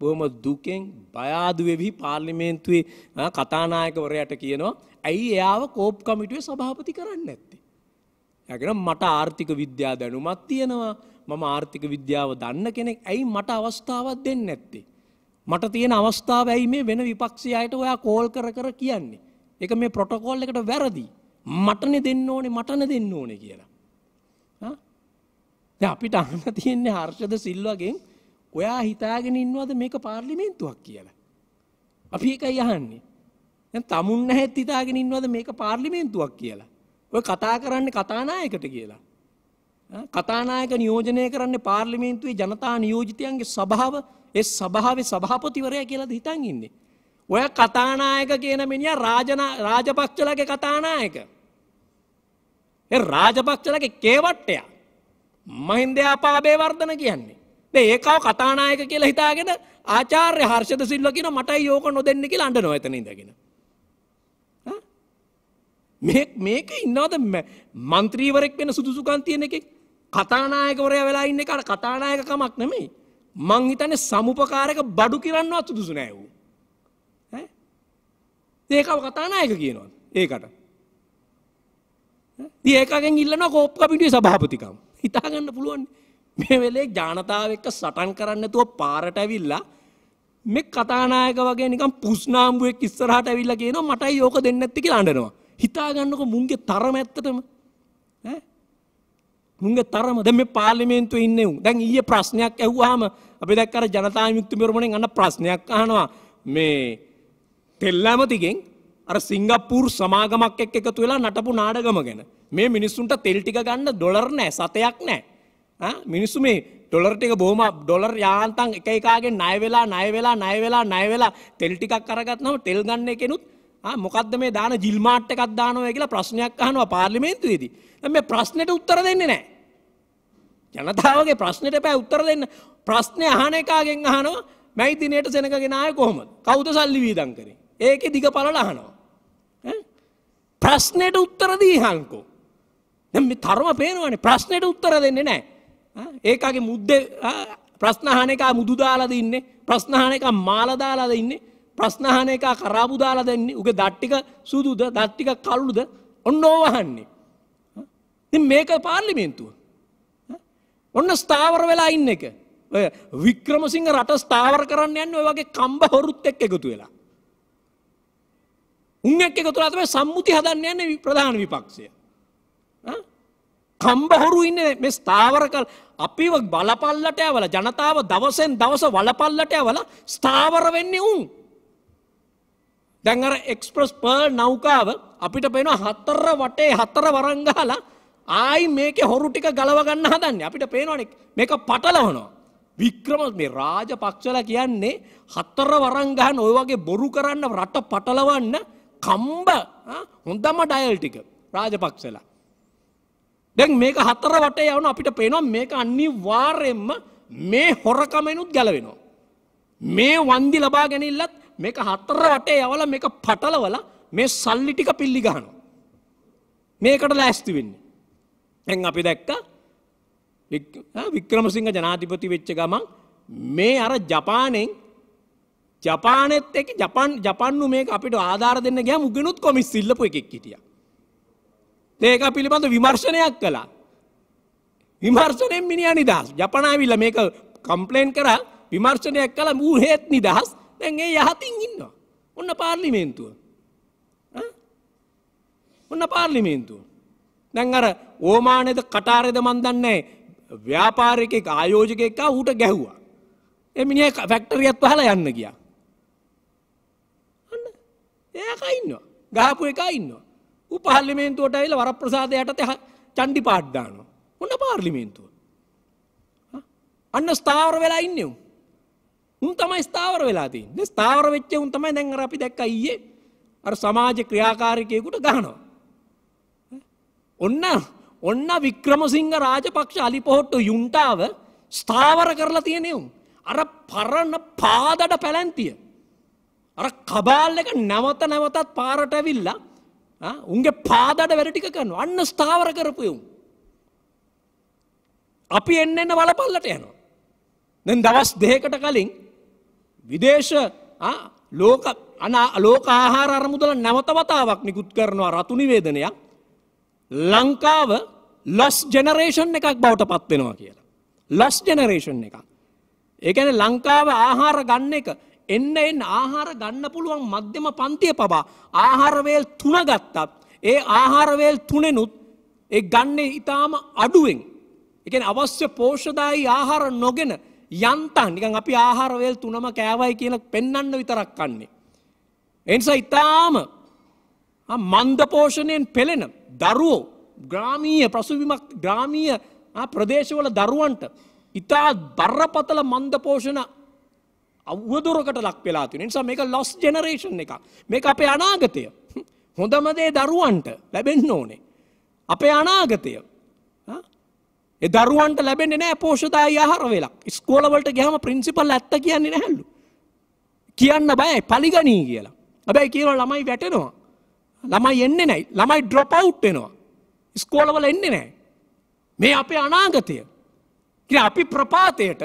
බොහොම දුකෙන් බයාදුවේවි පාර්ලිමේන්තුවේ කතානායකවරයට කියනවා ඇයි එයාව කෝප් කමිටුවේ සභාපති කරන්න ඇත්තේ. යගෙන මට ආර්ථික විද්‍යා දැනුමත් තියෙනවා මම ආර්ථික විද්‍යාව දන්න කෙනෙක් ඇයි මට අවස්ථාවක් දෙන්න ඇත්තේ. මට තියෙන අවස්ථාව ඇයි මේ වෙන විපක්ෂය අයට ඔයා කෝල් කර කර කියන්නේ. එක මේ ප්‍රොටකෝල් එකට වැරදි. මටන දෙන්න ඕනේ මටන දෙන්න ඕනේ කියලා. අපිට අන්න තියෙන්නේ හර්ෂද සිල්වගෙන් ඔයා හිතාගෙන ඉන්නවද මේක පාර්ලිමේන්තුවක් කියලා. අපි එකයි අහන්නේ. දැන් tamun නැහෙත් හිතාගෙන ඉන්නවද මේක පාර්ලිමේන්තුවක් කියලා. ඔය කතා කරන්නේ කතානායකට කියලා. කතානායක නියෝජනය කරන්නේ පාර්ලිමේන්තුවේ ජනතා නියෝජිතයන්ගේ සභාව ඒ සභාවේ සභාපතිවරයා කියලාද හිතන් ඉන්නේ. ඔය කතානායක කියන මිනිහා රාජන රාජපක්ෂලගේ කතානායක. ඒ රාජපක්ෂලගේ කේවට්ටයා මහින්ද අපාබේවර්ධන කියන්නේ. මේ ඒකව කතානායක කියලා හිතාගෙන ආචාර්ය හර්ෂද සිල්ව කියන මටයි යෝක නොදෙන්න කියලා අඬනවා එතන ඉඳගෙන. මේ මේක ඉන්නවද මන්ත්‍රීවරෙක් වෙන සුදුසුකම් තියෙන එකෙක්? කතානායකවරයා වෙලා ඉන්න එක කතානායකකමක් නෙමෙයි. මං හිතන්නේ සමුපකාරක බඩු කිරන්නවත් සුදුසු නෑ ඌ. ඈ? ඒකව කතානායක කියනවා. ඒකට. ඉතින් ඒකගෙන් ඉල්ලනවා කෝප්ප කමිටුවේ සභාපතිකම්. හිතාගන්න පුළුවන්. මේ වෙලේ ජානතාව එක්ක සටන් කරන්නතුව පාරට ඇවිල්ලා මේ කතානායක වගේ නිකම් පුස්නාම්බුවෙක් ඉස්සරහට ඇවිල්ලා කියනවා මටයි ඕක දෙන්න ඇත්ති කියලා අඬනවා. හිතාගන්නකො මුන්ගේ තරම ඇත්තටම ඈ මුන්ගේ තරම දැන් මේ පාර්ලිමේන්තුවේ ඉන්නේ උන්. දැන් ඊයේ ප්‍රශ්නයක් ඇහුවාම අපි දැක්ක අර ජනතා විමුක්ති පෙරමුණෙන් අන්න ප්‍රශ්නයක් අහනවා මේ තෙල්ලාමතිගෙන් අර සිංගප්පූර් සමාගමක් එක්ක එකතු වෙලා නටපු නාඩගම ගැන. මේ මිනිස්සුන්ට තෙල් ටික ගන්න ඩොලර් නැහැ, සතයක් නැහැ. මිනිස්සු මේ ඩොලර්ටික බොහම ඩොලර් යාන්තන් එක එකගේ නයවෙලා නයවෙලා නයවෙලා නයවෙලා තෙල් ටිකක් කරගත්නම තෙල් ගන්න කෙනුත් මොකක්ද මේ දාන ජිල්මාට් එකක් දානවා කියලා ප්‍රශ්නයක් අහනවා පාර්ලිමේන්තුවේදී. දැන් මේ ප්‍රශ්නෙට උත්තර දෙන්නේ නැහැ. ජනතාවගේ ප්‍රශ්නෙට බෑ උත්තර දෙන්න. ප්‍රශ්නේ අහන එකාගෙන් අහනවා මැයි දිනේට සෙනඟ ගෙනාවේ කොහොමද? කවුද සල්ලි වීදම් කරේ? ඒකේ දිග පළල අහනවා. ප්‍රශ්නෙට උත්තර දී හංකෝ. දැන් මේ තරම පේනවනේ ප්‍රශ්නෙට උත්තර දෙන්නේ නැහැ. ඒකගේ මුද්ද ප්‍රශ්නහන එක මුදු දාලද ඉන්නේ ප්‍රශ්නහන එක මාලදාලාද ඉන්නේ ප්‍රශ්නහන එක කරාබු දාලා දෙන්නේ උගේ දට්ටික සුදුද දත්තික කල්ලුද ඔන්න ඕවහන්නේ. ති මේක පාර්ලිමේන්තුව. ඔන්න ස්ථාවර වෙලා ඉන්න එක. ඔය වික්‍රමසිංහ රට ස්ථාවර කරන්න යන්න ඔය වගේ කම්බ හොරුත් එක් එකතු වෙලා. උන් එක් එකතු වෙලා තමයි සම්මුති හදන්න යන්නේ ප්‍රධාන විපක්ෂය. කම්බහොරු ඉන්න මෙ ස්ථාවරකල් අපිව බලපල්ලට ඇවල ජනතාව දවසෙන් දවස වලපල්ලට ඇවල ස්ථාවර වෙන්නේ උන්. දැඟර එක්ස්ප්‍රස් පර් නෞකාව අපිට පෙන හත්තර වටේ හත්තර වරංගහලා ආයි මේක හොරු ටික ගලවගන්න හදන්න අපිට පේනවනෙක් මේක පටලවනවා. වික්‍රම මේ රාජ පක්ෂල කියන්නේ හත්තර වරංගහන් ඔය වගේ බොරු කරන්න රට පටලවන්න කම්බ හොඳම ඩයල් ටික රාජ පක්ෂලා. දැන් මේක හතර වටේ යවන අපිට පේනවා මේක අනිවාර්යෙන්ම මේ හොරකමෙනුත් ගැලවෙනවා. මේ වන්දි ලබා ගැනීමලත් මේක හතර වටේ යවලා මේක පටලවල මේ සල්ලි ටික පිල්ලි ගහනවා. මේකට ලෑස්ති වෙන්නේ. දැන් අපි දැක්ක වික්‍රමසිංහ ජනාධිපති වෙච්ච ගමන් මේ අර ජපානෙන් ජපානෙත් එක ජපන් ජපන්නු මේක අපිට ආධාර දෙන්න ගියාම උගෙනුත් කොමිස් ඉල්ලපු එකෙක් හිටියා. ඒක පිළිබඳ විමර්ශනයක් කළා. විමර්ශනයෙන් මිනිහා නිදහස්. ජපන ඇවිල්ලා මේක කම්ප්ලේන් කරා විමර්ශනයක් කළා මූ හේත් නිදහස්. දැන් ඒ යහතින් ඉන්නවා. ඔන්න පාර්ලිමේන්තුව. ඔන්න පාර්ලිමේන්තුව. දැන් අර ඕමානේද කටාරේද මන් දන්නේ ව්‍යාපාරිකෙක් ආයෝජකෙක් ආ ඌට ගැහුවා. ඒ මිනිහා ෆැක්ටරියත් වහලා යන්න ගියා. අන්න එයා කා ඉන්නවා. ගහපු එකා ඉන්නවා. පාර්ලිමේන්තුවට ඇවිල වරප්‍රසාද යටතේ චණ්ඩි පාට් දානවා. ඔන්න පාර්ලිමේන්තුව. අන්න ස්ථාවර වෙලා ඉන්නේ උන්. උන් තමයි ස්ථාවර වෙලා තියෙන්නේ. ස්ථාවර වෙච්ච උන් තමයි දැන් අර අපි දැක්කා ඊයේ අර සමාජ ක්‍රියාකාරිකයෙකුට ගහනවා. ඔන්න ඔන්න වික්‍රමසිංහ රාජපක්ෂ අලිපොහොට්ටු යුන්ටාව ස්ථාවර කරලා තියෙනේ උන්. අර පරණ පාදඩ පැලැන්තිය. අර කබාල් එක නැවත නැවතත් පාරට ඇවිල්ලා උන්ගේ පාදට වැරටික කරන අන්න ස්ථාවර කරපයුම්. අපි එන්න එන්න වලපල්ලට යනවා. දැ දවස් දෙහකට කලින් විදේශ ලෝක අලෝක ආහාර අරමුදල නැවතවතාවක් නිකුත් කරනවා රතුනිවේදනයක් ලංකාව ලොස් ජනරේෂන් එකක් බවට පත්වෙනවා කියලා. ලොස් ජනරේෂන් එක. ඒකැන ලංකාව ආහාර ගන්න එක එන්න එන් ආහාර ගන්න පුළුවන් මධ්‍යම පන්තිය පබා ආහාරවේල් තුනගත්තත් ඒ ආහාරවේල් තුනෙනුත් ඒ ගන්නේ ඉතාම අඩුවෙන් එකන අවශ්‍ය පෝෂදායි ආහාර නොගෙන යන්තන් නිකන් අපි ආහාරවේල් තුනම කෑවයි කියන පෙන්නන්න විතරක් කන්නේ. එනිසා ඉතාම මන්ද පෝෂණයෙන් පෙළෙන දරුවෝ ග්‍රාමීය ප්‍රසුවිමක් ග්‍රාමීය ප්‍රදේශවල දරුවන්ට ඉතා බරපතල මන්ද පෝෂණ අවුවදුරකට ලක් වෙලා තියෙන නිසා මේක ලොස් ජෙනරේෂන් එකක්. මේක අපේ අනාගතය. හොඳම දේ දරුවන්ට ලැබෙන්න ඕනේ. අපේ අනාගතය. ඒ දරුවන්ට ලැබෙන්නේ නැහැ පෝෂදායී ආහාර වේලක්. ඉස්කෝල වලට ගියාම ප්‍රින්සිපල් ඇත්ත කියන්නේ නැහැලු. කියන්න බයයි පලිගණී කියලා. හැබැයි කියනවා ළමයි වැටෙනවා. ළමයි එන්නේ නැහැ. ළමයි ඩ්‍රොප් අවුට් වෙනවා. ඉස්කෝල වල එන්නේ නැහැ. මේ අපේ අනාගතය. ඉතින් අපි ප්‍රපාතයට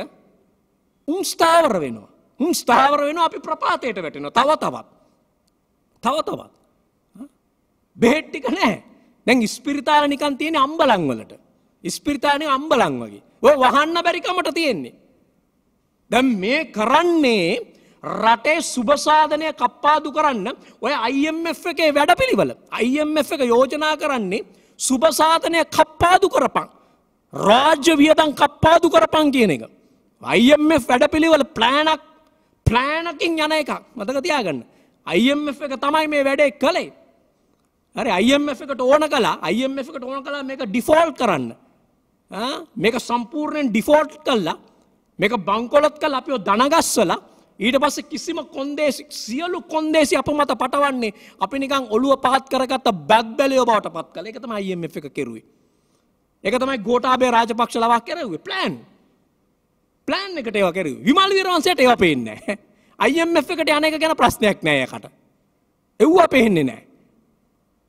උන් ස්ථාවර වෙනවා. ස්ථාවර වෙන අපි ප්‍රපාතයට වැටෙන තව තවත් තව තවත් බෙහෙට්ටික නෑ දැන් ස්පිරිතාල නිකන් තියෙන අම්බලංවලට ස්පිරිතාලය අම්බලං වගේ ඔය වහන්න බැරිකමට තියෙන්නේ දැන් මේ කරන්නේ රටේ සුභසාධනය කප්පාදු කරන්න ඔය IMF එකේ වැඩපිළිවෙල IMF එක යෝජනා කරන්නේ සුභසාධනය කප්පාදු කරපං රාජ්‍ය වියදම් කප්පාදු කරපං කියන එක IMF වැඩපිළිවෙල ප්ලෑනක් ප්ලෑනකින් යන එකක් මතක තියාගන්න. IMF එක තමයි මේ වැඩේ කළේ. හරි IMF එකට ඕන කළා IMF එකට ඕන කළා මේක ඩිෆෝල්ට් කරන්න. මේක සම්පූර්ණයෙන් ඩිෆෝල්ට් කළා. මේක බංකොලොත් කළා අපිව දනගස්සලා ඊට පස්සේ කිසිම කොන්දේසි සියලු කොන්දේසි අප මත පටවන්නේ අපි නිකන් ඔළුව පහත් කරගත්ත බැක්බැලිය බවට පත් කළා. ඒක තමයි IMF එක කෙරුවේ. ඒක තමයි ගෝඨාභය රාජපක්ෂ ලවා කෙරුවේ ප්ලෑන්. ප්ලෑන් එකට ඒවා කරුවේ. විමල් වීරවංශයට ඒවා පේන්නේ නැහැ. IMF එකට යන එක ගැන ප්‍රශ්නයක් නෑ ඒකට. එව්වා පේන්නේ නෑ.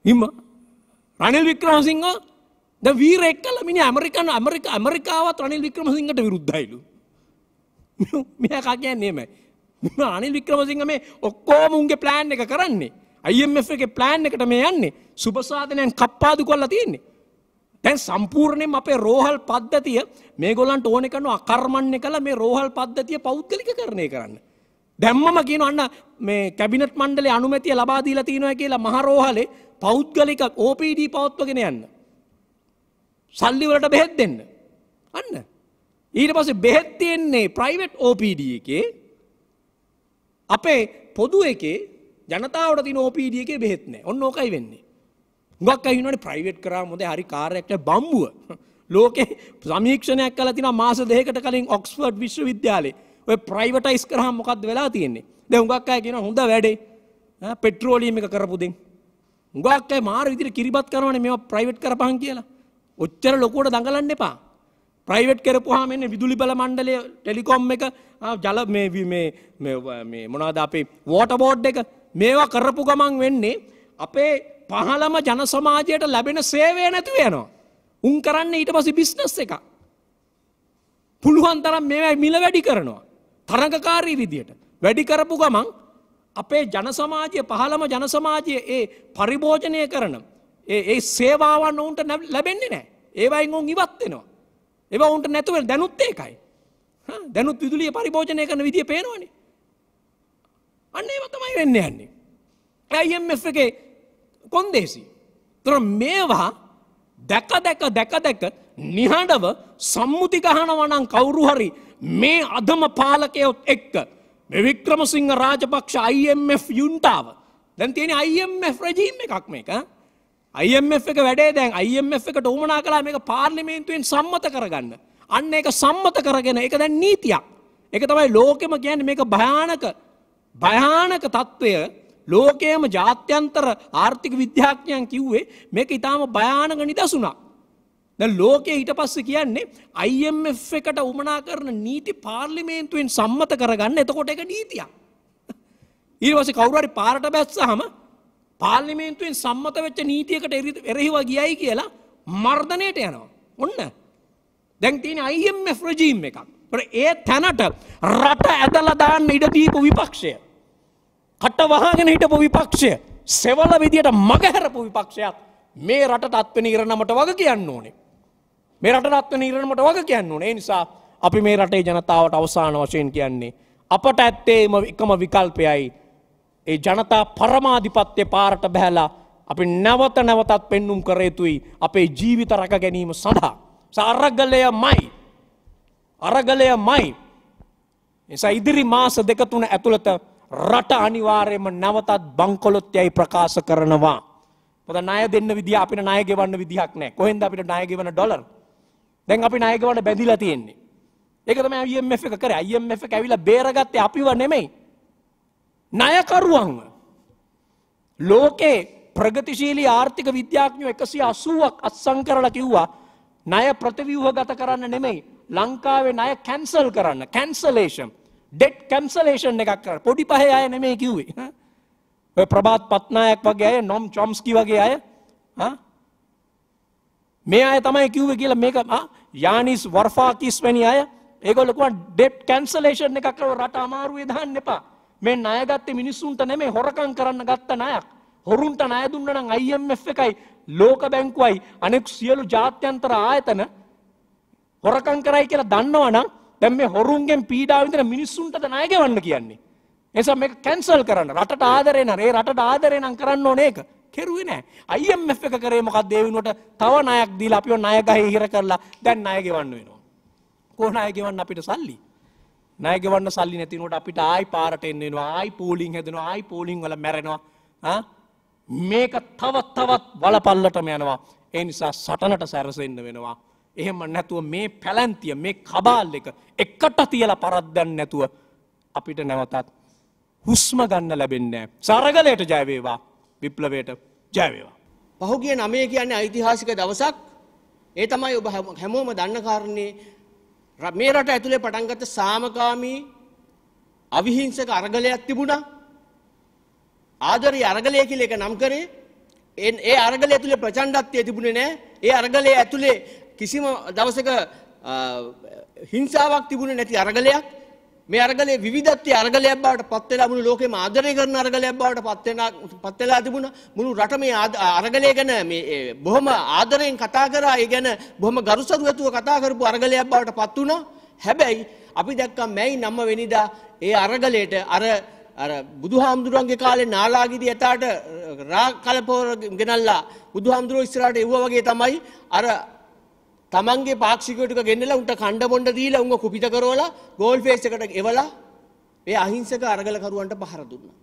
හිම රනිල් වික්‍රමසිංහ ද වීරයෙක් කළා මිනිහ ඇමරිකන් ඇමරික ඇමරිකාවත් රනිල් වික්‍රමසිංහට විරුද්ධයිලු. මෙයා කියන්නේ එහෙමයි. අනිල් වික්‍රමසිංහ මේ ඔක්කොම උන්ගේ ප්ලෑන් එක කරන්නේ. IMF එකේ ප්ලෑන් එකට මේ යන්නේ. සුබසාධනයන් කප්පාදු කරලා තියෙන්නේ. දැන් සම්පූර්ණයෙන් අපේ රෝහල් පද්ධතිය මේගොල්ලන්ට ඕන කරන අකර්මණ්‍ය කළ මේ රෝහල් පද්ධතිය පෞද්ගලික කරණය කරන්න. දැම්මම කියන අන්න මේ කැබිනට් මණ්ඩලේ අනුමැතිය ලබා දීලා තියෙනවා කියලා මහරෝහලේ පෞද්ගලික OPD පවත්වගෙන යන්න. සල්ලි වලට බෙහෙත් දෙන්න. අන්න. ඊට පස්සේ බෙහෙත් තියෙන්නේ ප්‍රයිවට් OPD එකේ අපේ පොදු එකේ ජනතාවට තියෙන OPD එකේ බෙහෙත් නැහැ. ඔන්න ඕකයි වෙන්නේ. ගොක් ඇහිනට ප්‍රයිවට් කරා මොද හරි කාරයක්ට බම්බුව ලෝකෙ සමීක්ෂණයක් කල තින මාස දෙකට කලින් ඔක්ස්ෆර්ඩ් විශ්ව විද්‍යාලේ ඔය ප්‍රයිවටයිස් කරහ මොකක්ද වෙලා තියෙන්නේ දෙ උගක් අය කියෙන හොඳ වැඩේ පෙට්‍රෝලීම එක කරපුදෙන් උගක් මාර විදිර කිරිබත් කරවන මෙ ප්‍රයිවට් කරපහන් කියලා ඔච්චර ලොකෝට දඟලන්න එපා ප්‍රයිවට් කරපුහම එන්න විදුලි බල මණ්ඩලය ටෙලිකොම් එක ජල මොනාද අපේ වෝට බෝඩ් එක මේවා කරපු ගමන් වෙන්නේ අපේ පහළම ජන සමාජයට ලැබෙන සේවය නැතිව යනවා. උන් කරන්න ඊට පසි බිස්නස් එක. පුළුවන් තරම් මෙවැයි මිල වැඩි කරනවා. තරඟකාරී විදියට. වැඩි කරපු ගමන් අපේ ජන සමාජය පහළම ජන සමාජය ඒ පරිභෝජනය කරන ඒ ඒ සේවාවන් ඔවුන්ට ලැබෙන්නේ නෑ ඒවයින් ඔවුන් ඉවත් වෙනවා ඒවා ඔවුන්ට නැතුව දැනුත් ඒකයි දැනුත් විදුලිය පරිභෝජනය කරන විදිය පේනවනේ අන්න ඒව තමයි වෙන්න යන්නේ IMF එකේ කොන්දේසි. තොර මේවා දැක දැක දැක දැක නිහඬව සම්මුති ගහනවනම් කවුරු හරි මේ අදම පාලකයොත් එක්ක මේ වික්‍රමසිංහ රාජපක්ෂ IMF යුන්ටාව දැන් තියෙන IMF රජීම් එකක් මේක IMF එක වැඩේ දැන් IMF එකට උමනා කළා මේක පාර්ලිමේන්තුවෙන් සම්මත කරගන්න අන්න ඒක සම්මත කරගෙන ඒක දැන් නීතියක් ඒක තමයි ලෝකෙම කියන්නේ මේක භයානක භයානක తত্ত্বය ලෝකයේම ජාත්‍යන්තර ආර්ථික විද්‍යාඥයන් කිව්වේ මේක ඉතාම භයානක නිදසුනා. දැන් ලෝකයේ ඊට පස්සේ කියන්නේ IMF එකට උමනා කරන නීති පාර්ලිමේන්තුවෙන් සම්මත කරගන්න. එතකොට ඒක නීතියක්. ඊට පස්සේ කවුරු හරි පාරට බැස්සහම පාර්ලිමේන්තුවෙන් සම්මත වෙච්ච නීතියකට එරෙහිව ගියයි කියලා මර්ධනයට යනවා. ඔන්න. දැන් තියෙන IMF රෙජීම් එකක්. ඒ තැනට රට ඇදලා දාන්න ඉඩ දීපු විපක්ෂය. කට වහගෙන හිටපු විපක්ෂය සෙවල විදියට මගහැරපු විපක්ෂයක් මේ රට අත්ව නීරණමට වග කියන්න ඕනේ. මේ රට අත්ව නීරණමට වග කියන්න ඕනේ නිසා අපි මේ රටේ ජනතාවට අවසාන වශයෙන් කියන්නේ. අපට ඇත්තේම එකම විකල්පයයි. ඒ ජනතා පරමාධිපත්්‍ය පාරට බැහැලා අපි නැවත නැවතත් පෙන්නුම් කරේතුයි අපේ ජීවිත රක ගැනීම සඳහා. සාරගලය මයි. අරගලය මයි. එසා ඉදිරි මාස දෙකතුන ඇතුළත රට අනිවාර්යයෙන්ම නැවතත් බංකොලොත් යයි ප්‍රකාශ කරනවා. මොකද ණය දෙන්න විදිය අපිට ණය ගෙවන්න විදියක් නැහැ. කොහෙන්ද අපිට ණය ගෙවන ඩොලර්? දැන් අපි ණය ගෙවන්න බැඳිලා තියෙන්නේ. ඒක තමයි IMF එක කරේ. IMF එක ඇවිල්ලා බේරගත්තේ අපිව නෙමෙයි. ණයකරුවන්ව. ලෝකේ ප්‍රගතිශීලී ආර්ථික විද්‍යාඥයෝ 180ක් අත්සන් කරලා කිව්වා ණය ප්‍රතිව්‍යුහගත කරන්න නෙමෙයි. ලංකාවේ ණය කැන්සල් කරන්න. කැන්සලේෂන්. ඩෙට් කැම්සලේෂන් එකක් කර පොඩි පහේ අය නෙමේ කිව්වේ ඔය ප්‍රභාත් පත්නායක් වගේ අය නොම් චොම්ස්කි වගේ අය මේ අය තමයි කිව්වේ කියලා මේක යානිස් වර්ෆාකිස් වැනි අය ඒගොල්ලකුවන් ඩෙට් කැන්සලේෂන් එකක් කරව රට අමාරුවේ දාන්න එපා මේ ණයගත්තේ මිනිස්සුන්ට නෙමේ හොරකම් කරන්න ගත්ත ණයක් හොරුන්ට ණය දුන්න නම් IMF එකයි ලෝක බැංකුවයි අනෙක් සියලු ජාත්‍යන්තර ආයතන හොරකම් කරයි කියලා දන්නවනම් දැම් මේ හොරුන්ගෙන් පීඩාවිදර මිනිස්සුන්ට නායගවන්න කියන්නේ. එසා මේ කැන්සල් කරන්න රට ආදරෙන රේ රට ආදරෙනම් කරන්න ඕනේක කෙරුවේ නෑ අයිම් එක කරේ මොකක් දේවනට තව නයක් දීල අපිෝ නයගහහි හිර කරලා දැන් අයගෙවන්න වෙනවා. කෝන අයගෙවන්න අපිට සල්ලි. නයගවන්න සල්ලි නැතිනට අපිට ආයි පාරට එන්නෙනවා ආයි පෝලිින් හැදෙන ආයි පෝලිං වල මැරෙනවා මේක තවත් තවත් බලපල්ලටම යනවා ඒ නිසා සටනට සැරසෙන්න වෙනවා එහෙම නැතුව මේ පැලැන්තිය මේ කබාල් එක එකට තියලා පරද්දන්න නැතුව අපිට නැවතත් හුස්ම ගන්න ලැබෙන්නේ සරගලයට ජයවේවා විප්ලවයට ජයවේවා. පහුගිය නමය කියන්නේ ඓතිහාසික දවසක් ඒ තමයි ඔබ හැමෝම දන්න කාරණේ මේ රට ඇතුලේ පටන් ගත්ත සාමකාමී අවිහිංසක අරගලයක් තිබුණා. ආදරය අරගලය කියලා එක නම් කරේ ඒ අරගලය ඇතුලේ ප්‍රචණ්ඩත්වය තිබුණේ නැහැ. ඒ අරගලය ඇතුලේ කිසිම දවසක හිංසාවක් තිබුණ නැති අරගලයක් මේ අරගලේ විධත්ය අරගලයක් බවට පත්වෙලා මුළු ලෝකෙම ආදරය කරන අරගලයක් බවට පත්වෙලා තිබුණ මුළු රට මේ අරගලය ගැන බොහොම ආදරයෙන් කතා කරා ඒ ගැන බොහොම ගරුසරු ඇතුව කතා කරපු අරගලයක් බවට පත් වුණා හැබැයි අපි දැක්කා මැයි නම්ම වෙනිදා ඒ අරගලයට අර අර බුදුහාමුදුරන්ගේ කාලේ නාලාගිරි ඇතාට රා කලපෝර ගෙනල්ලා බුදුහාමුදුරුවෝ ඉස්සරහට එවුවා වගේ තමයි අර තමන්ගේ පාක්ෂිකයටක ගෙන්නලා උන්ට කණ්ඩ බොණ්ඩ දීලා උන්ව කුපිත කරවලා ගෝල් ෆේස් එකට එවලා ඒ අහිංසක අරගලකරුවන්ට පහර දුන්නා.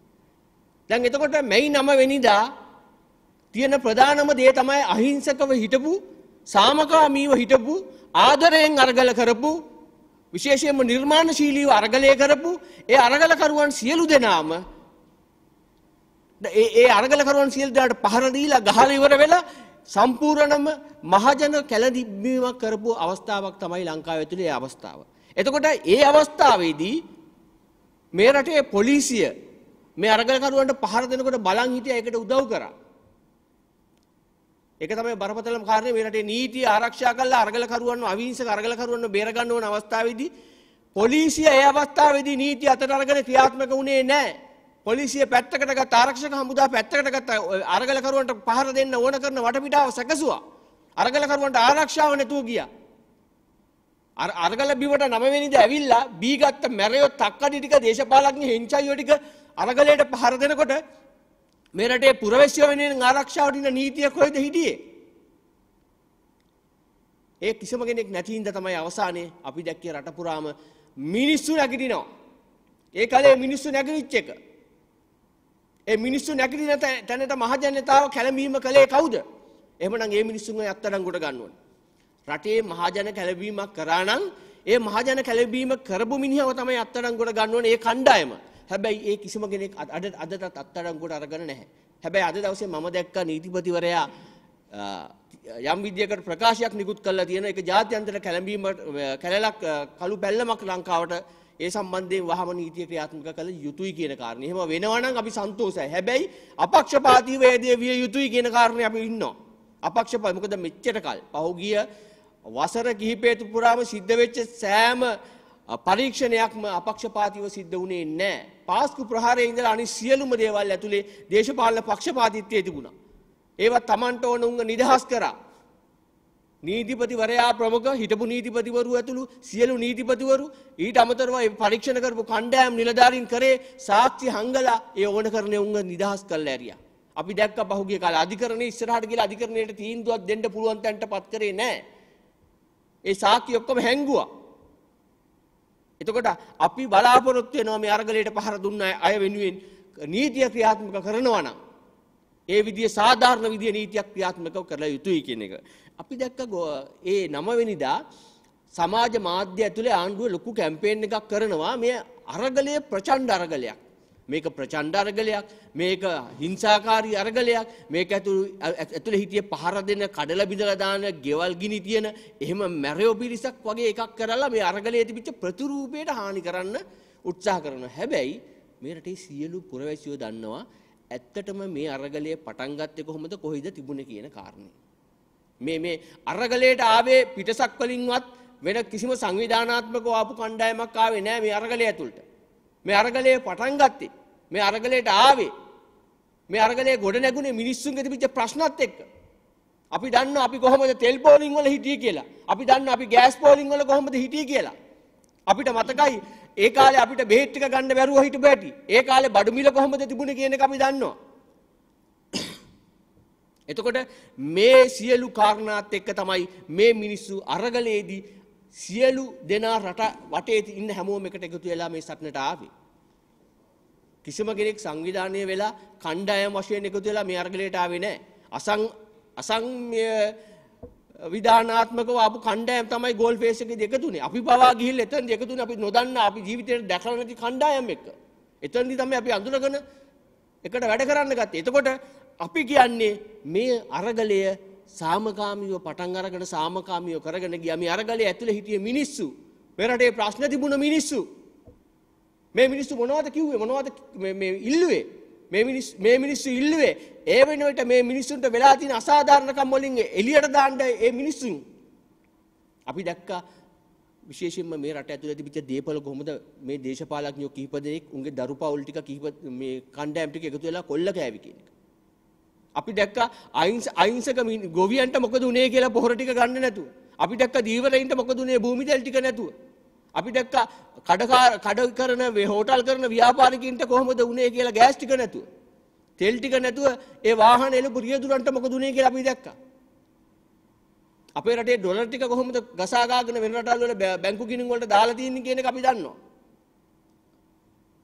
දැන් එතකොට මෙයි නම වෙනිදා තියෙන ප්‍රධානම දේ තමයි අහිංසකව හිටපු සාමකාමීව හිටපු ආදරයෙන් අරගල කරපු විශේෂයෙන්ම නිර්මාණශීලීව අරගලය කරපු ඒ අරගලකරුවන් සියලු දෙනාම ඒ අරගලකරුවන් සියලු දෙනාට පහර දීලා ගහලා ඉවර වෙලා සම්පූර්ණම මහජන කැළඹීමක් කරපු අවස්ථාවක් තමයි ලංකාවේ ඇතුළේ ඒ අවස්ථාව. එතකොට ඒ අවස්ථාවේදී මේ රටේ පොලිසිය මේ අරගලකරුවන්ට පහර දෙනකොට බලන් හිටියා ඒකට උදව් කරා. ඒක තමයි බරපතලම කාරණේ මේ රටේ නීතිය ආරක්ෂා කළා අරගලකරුවන්ව අවිහිංසක අරගලකරුවන්ව බේර ගන්න ඕන අවස්ථාවේදී පොලිසිය ඒ අවස්ථාවේදී නීතිය අතට අරගෙන ක්‍රියාත්මක වුණේ නැහැ. පොලිසිය පැත්තකට ගත් ආරක්ෂක හමුදා පැත්තකට ගත්ත අරගලකරුවන්ට පහර දෙන්න ඕන කරන වටපිටාව සැකසුවා. අරගලකරුවන්ට ආරක්ෂාව නැතුව ගියා. අර අරගල බිමට නවවෙනිද ඇවිල්ලා බී ගත්ත මැරයෝ තක්කඩි ටික දේශපාලඥ හෙන්චයියෝ ටික අරගලයට පහර දෙනකොට මේ රටේ පුරවැසියෝ වෙනුවෙන් ආරක්ෂාවට ඉන්න නීතිය කොහෙද හිටියේ? ඒ කිසිම කෙනෙක් නැති හින්දා තමයි අවසානයේ අපි දැක්කේ රට පුරාම මිනිස්සු නැගිටිනවා. ඒ කාලේ මිනිස්සු නැගිටිච්ච එක. ඒ මිනිස්සු නැගිටින තැනට මහජනතාව කැළඹීම කළේ කවුද? එහෙමනම් ඒ මිනිස්සුන්ව අත්අඩංගුවට ගන්න ඕනේ. රටේ මහජන කැළඹීමක් කරා නම් ඒ මහජන කැළඹීම කරපු මිනිහව තමයි අත්අඩංගුවට ගන්න ඕනේ ඒ කණ්ඩායම. හැබැයි ඒ කිසිම කෙනෙක් අද අදටත් අත්අඩංගුවට අරගෙන නැහැ. හැබැයි අද දවසේ මම දැක්ක නීතිපතිවරයා යම් විදියකට ප්‍රකාශයක් නිකුත් කරලා තියෙන එක ජාත්‍යන්තර කැළඹීම කැලලක් කළු පැල්ලමක් ලංකාවට ඒ සම්බන්ධයෙන් වහම නීතිය ක්‍රියාත්මක කළ යුතුයි කියන කාරණේ. එහෙම වෙනවා නම් අපි සන්තෝෂයි. හැබැයි අපක්ෂපාතීව වේදේ විය යුතුයි කියන කාරණේ අපි ඉන්නවා. අපක්ෂපාත මොකද මෙච්චර කල් පහුගිය වසර කිහිපය පුරාම සිද්ධ වෙච්ච සෑම පරීක්ෂණයක්ම අපක්ෂපාතීව සිද්ධ වුණේ නැහැ. පාස්කු ප්‍රහාරයේ ඉඳලා අනිත් සියලුම දේවල් ඇතුලේ දේශපාලන පක්ෂපාතීත්වයේ තිබුණා. ඒවත් Tamanට ඕන උංග නිදහස් කරා. නීතිපතිවරයා ප්‍රමුඛ හිටපු නීතිපතිවරු ඇතුළු සියලු නීතිපතිවරු ඊට අමතරව පරීක්ෂණ කරපු කණ්ඩායම් නිලධාරීන් කරේ සාක්ෂි හංගලා ඒ ඕන කරන උන්ව නිදහස් කරලා ඇරියා. අපි දැක්ක පහුගිය කාලේ අධිකරණයේ ඉස්සරහට ගිහලා අධිකරණයට තීන්දුවක් දෙන්න පුළුවන් තැනටපත් කරේ නැහැ. ඒ සාක්ෂි ඔක්කොම හැංගුවා. එතකොට අපි බලාපොරොත්තු වෙනවා මේ අරගලයට පහර දුන්න අය වෙනුවෙන් නීතිය ක්‍රියාත්මක කරනවා නම් ඒ විදිහේ සාධාරණ විදිහේ නීතියක් ක්‍රියාත්මක කරලා යුතුයි කියන එක. අපි දැක්ක ඒ නමවෙනිදා සමාජ මාධ්‍ය ඇතුළේ ආණ්ඩුව ලොකු කැම්පේන් එකක් කරනවා මේ අරගලය ප්‍රචණ්ඩ අරගලයක්. මේක ප්‍රචණ්ඩ අරගලයක් මේක හිංසාකාරී අරගලයක් මේක ඇතුළේ හිටිය පහර දෙන කඩලා බිඳලා දාන ගෙවල් ගිනි තියෙන එහෙම මැරයෝ පිරිසක් වගේ එකක් කරලා මේ අරගලයේ තිබිච්ච ප්‍රතිරූපයට හානි කරන්න උත්සාහ කරනවා. හැබැයි මේ රටේ සියලු පුරවැසියෝ දන්නවා ඇත්තටම මේ අරගලයේ පටන් ගත්තේ කොහොමද කොහෙද තිබුණේ කියන කාරණේ. මේ මේ අරගලයට ආවේ පිටසක් වලින්වත් වෙන කිසිම සංවිධානාත්මක ආපු කණ්ඩායමක් ආවේ නෑ මේ අරගලය ඇතුළට. මේ අරගලය පටන් ගත්තේ මේ අරගලයට ආවේ මේ අරගලේ ගොඩ නැගුණේ මිනිස්සුන්ගේ තිබිච්ච ප්‍රශ්නත් එක්ක. අපි දන්න අපි කොහොමද තෙල් පෝලිං වල හිටියේ කියලා. අපි දන්න අපි ගෑස් පෝලිං වල කොහොමද හිටියේ කියලා. අපිට මතකයි ඒ කාලේ අපිට බෙහෙත් ටික ගන්න බැරුව හිටපු ඇටි. ඒ කාලේ බඩු මිල කොහොමද තිබුණේ කියන එක අපි දන්නවා. එතකොට මේ සියලු කාරණාත් එක්ක තමයි මේ මිනිස්සු අරගලයේදී සියලු දෙනා රට වටේ ඉන්න හැමෝම එකට එකතු වෙලා මේ සටනට ආවේ. කිසිම කෙනෙක් සංවිධානය වෙලා කණ්ඩායම් වශයෙන් එකතු වෙලා මේ අරගලයට ආවේ නැහැ. අසං අසංය විධානාත්මකව ආපු කණ්ඩායම් තමයි ගෝල් ෆේස් එකේදී එකතුනේ. අපි පවා ගිහිල්ලා එතනදී එකතුනේ අපි නොදන්න අපි ජීවිතේට දැකලා නැති කණ්ඩායම් එක්ක. එතනදී තමයි අපි අඳුරගෙන එකට වැඩ කරන්න ගත්තේ. එතකොට අපි කියන්නේ මේ අරගලය සාමකාමීව පටන් අරගෙන සාමකාමීව කරගෙන ගියා. මේ අරගලයේ ඇතුලේ හිටිය මිනිස්සු, මේ රටේ ප්‍රශ්න තිබුණ මිනිස්සු. මේ මිනිස්සු මොනවද කිව්වේ? මොනවද මේ ඉල්ලුවේ? මේ මිනිස් මේ මිනිස්සු ඉල්ලුවේ ඒ වෙනුවට මේ මිනිස්සුන්ට වෙලා තියෙන අසාධාරණකම් වලින් එළියට දාන්න ඒ මිනිස්සුන් අපි දැක්කා විශේෂයෙන්ම මේ රට ඇතුළේ තිබිච්ච දේපල කොහොමද මේ දේශපාලඥයෝ කිහිප දෙනෙක් උන්ගේ දරුපවුල් ටික කිහිප මේ කණ්ඩායම් ටික එකතු වෙලා කොල්ල කෑවි කියන එක අපි දැක්ක අයිංසක ගොවියන්ට මොකද උනේ කියලා පොහොර ටික ගන්න නැතුව. අපි දැක්ක දීවරයින්ට මොකද උනේ භූමිතැල් ටික නැතුව. අපි දැක්ක කඩ කරන හෝටල් කරන ව්‍යාපාරිකින්ට කොහොමද උනේ කියලා ගෑස් ටික නැතුව. තෙල් ටික නැතුව ඒ වාහන එළපු රියදුරන්ට මොකද උනේ කියලා අපි දැක්කා. අපේ රටේ ඩොලර් ටික කොහොමද ගසා ගාගෙන වෙන රටවල් වල බැංකු ගිණුම් වලට දාලා තියෙන්නේ කියන එක අපි දන්නවා.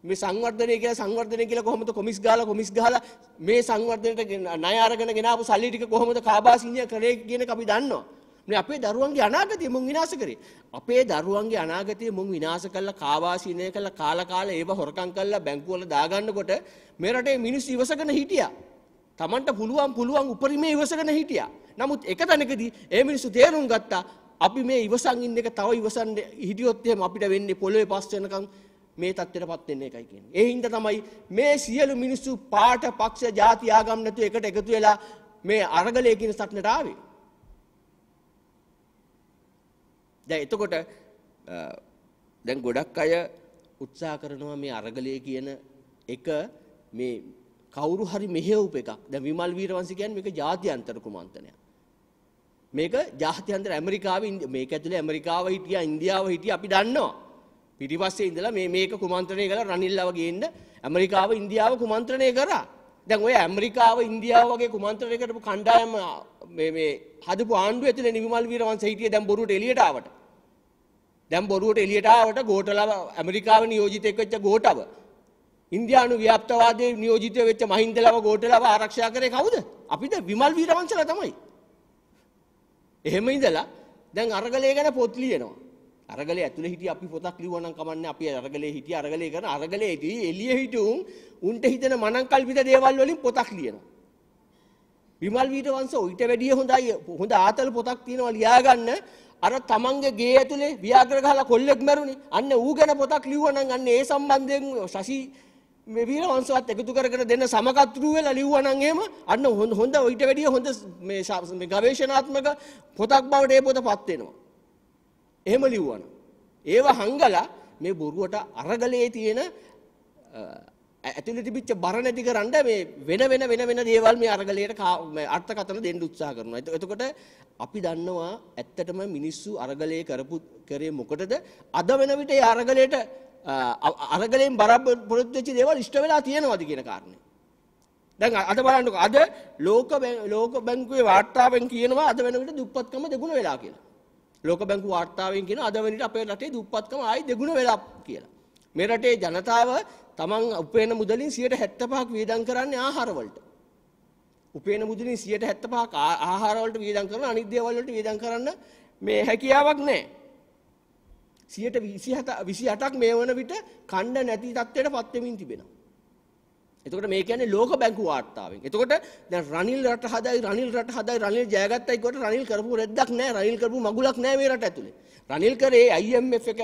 මේ සංවර්ධනය කියලා සංවර්ධනය කියලා කොහොමද කොමිස් ගාලා කොමිස් ගාලා මේ සංවර්ධනයට ණය අරගෙන ගෙනාවු සල්ලි ටික කොහොමද කාබාසිංහ කරේ කියන එක අපි දන්නවා. මේ අපේ දරුවන්ගේ අනාගතය මුන් විනාශ කරේ. අපේ දරුවන්ගේ අනාගතය මුන් විනාශ කළා කාවාසීනය කළා කාලා කාලා ඒව හොරකම් කළා බැංකුවල දාගන්නකොට මේ රටේ මිනිස්සු ඉවසගෙන හිටියා. Tamanට පුළුවන් පුළුවන් උපරිමේ ඉවසගෙන හිටියා. නමුත් එක තැනකදී ඒ මිනිස්සු තේරුම් ගත්තා අපි මේ ඉවසන් ඉන්න එක තව ඉවසන් හිටියොත් එහෙම අපිට වෙන්නේ පොළවේ පස් වෙනකම් මේ තත්ත්වයටපත් වෙන්න එකයි කියන්නේ. ඒ හින්දා තමයි මේ සියලු මිනිස්සු පාට පක්ෂ ಜಾති ආගම් නැතුව එකට එකතු වෙලා මේ අරගලයේ කියන සටනට ආවේ. දැන් එතකොට දැන් ගොඩක් අය උත්සාහ කරනවා මේ අරගලයේ කියන එක මේ කවුරු හරි මෙහෙවුප එකක්. දැන් විමල් වීරවංශ කියන්නේ මේක ජාත්‍යන්තර කුමන්ත්‍රණයක්. මේක ජාත්‍යන්තර ඇමරිකාවේ මේක ඇතුලේ ඇමරිකාව හිටියා ඉන්දියාව හිටියා අපි දන්නවා. පිටිපස්සේ ඉඳලා මේ මේක කුමන්ත්‍රණය කරලා රනිල්ලා වගේ එන්න ඇමරිකාව ඉන්දියාව කුමන්ත්‍රණය කරා. දැන් ඔය ඇමරිකාව ඉන්දියාව වගේ කුමන්ත්‍රණය කරපු කණ්ඩායම මේ මේ හදපු ආණ්ඩුව ඇතුලේ නිවිමල් වීරවංශ හිටියේ දැන් බොරුවට එළියට ආවට. දැන් බොරුවට එළියට ආවට ගෝඨලා ඇමරිකාව නියෝජිතයෙක් වෙච්ච ගෝඨව ඉන්දියානු ව්‍යාප්තවාදයේ නියෝජිතය වෙච්ච මහින්දලව ගෝඨලාව ආරක්ෂා කරේ කවුද? අපිද විමල් වීරවංශලා තමයි. එහෙම ඉඳලා දැන් අරගලය ගැන පොත් ලියනවා. අරගලේ ඇතුලේ හිටිය අපි පොතක් ලිව්වා නම් කමන්නේ අපි අරගලේ හිටිය අරගලේ කරන අරගලේදී එළිය හිටුම් උන්ට හිතන මනං කල්පිත දේවල් වලින් පොතක් ලියනවා විමල් වීට වංශ ඊට වැඩිය හොඳයි හොඳ ආතල් පොතක් තියෙනවා ලියා ගන්න අර තමන්ගේ ගේ ඇතුලේ ව්‍යාග්‍ර ගහලා කොල්ලෙක් මැරුණේ අන්න ඌ ගැන පොතක් ලිව්වනම් අන්න ඒ සම්බන්ධයෙන් ශෂි මේ වීර වංශවත් එකතු කරගෙන දෙන්න සමකටු වෙලා ලිව්වනම් එහෙම අන්න හොඳ ඊට වැඩිය හොඳ මේ ගවේෂණාත්මක පොතක් බවට ඒ පොතපත් වෙනවා එහෙම ලිව්වන. ඒව හංගලා මේ බොරුවට අරගලේ තියෙන ඇතුළේ තිබිච්ච බර නැති කරන්න මේ වෙන වෙන වෙන වෙන දේවල් මේ අරගලයට අර්ථකථන දෙන්න උත්සාහ කරනවා. එතකොට අපි දන්නවා ඇත්තටම මිනිස්සු අරගලේ කරපු කරේ මොකටද? අද වෙන විට ඒ අරගලයට අරගලෙන් බරපොරොත්තු වෙච්ච දේවල් ඉෂ්ට වෙලා තියෙනවද කියන කාරණේ. දැන් අද බලන්නකෝ අද ලෝක ලෝක බැංකුවේ වාර්තාවෙන් කියනවා අද වෙන විට දුප්පත්කම දෙගුණ වෙලා කියලා. ලෝක බැංකු වාර්තාවෙන් කියන අද වෙනිට අපේ රටේ දුප්පත්කම ආයි දෙගුණ වෙලා කියලා. මේ රටේ ජනතාව තමන් උපයන මුදලින් 75ක් වියදම් කරන්නේ ආහාර වලට. උපයන මුදලින් 75ක් ආහාර වලට වියදම් කරන අනිත් දේවල් වලට වියදම් කරන්න මේ හැකියාවක් නැහැ. 127 28ක් මේ වන විට කණ්ඩ නැති තත්ත්වයටපත් වෙමින් තිබෙනවා. එතකොට මේ කියන්නේ ලෝක බැංකු වාර්තාවෙන්. එතකොට දැන් රනිල් රට හදයි රනිල් රට හදයි රනිල් ජයගත්තයි කියවට රනිල් කරපු රෙද්දක් නැහැ රනිල් කරපු මගුලක් නැහැ මේ රට ඇතුලේ. රනිල් කරේ IMF එක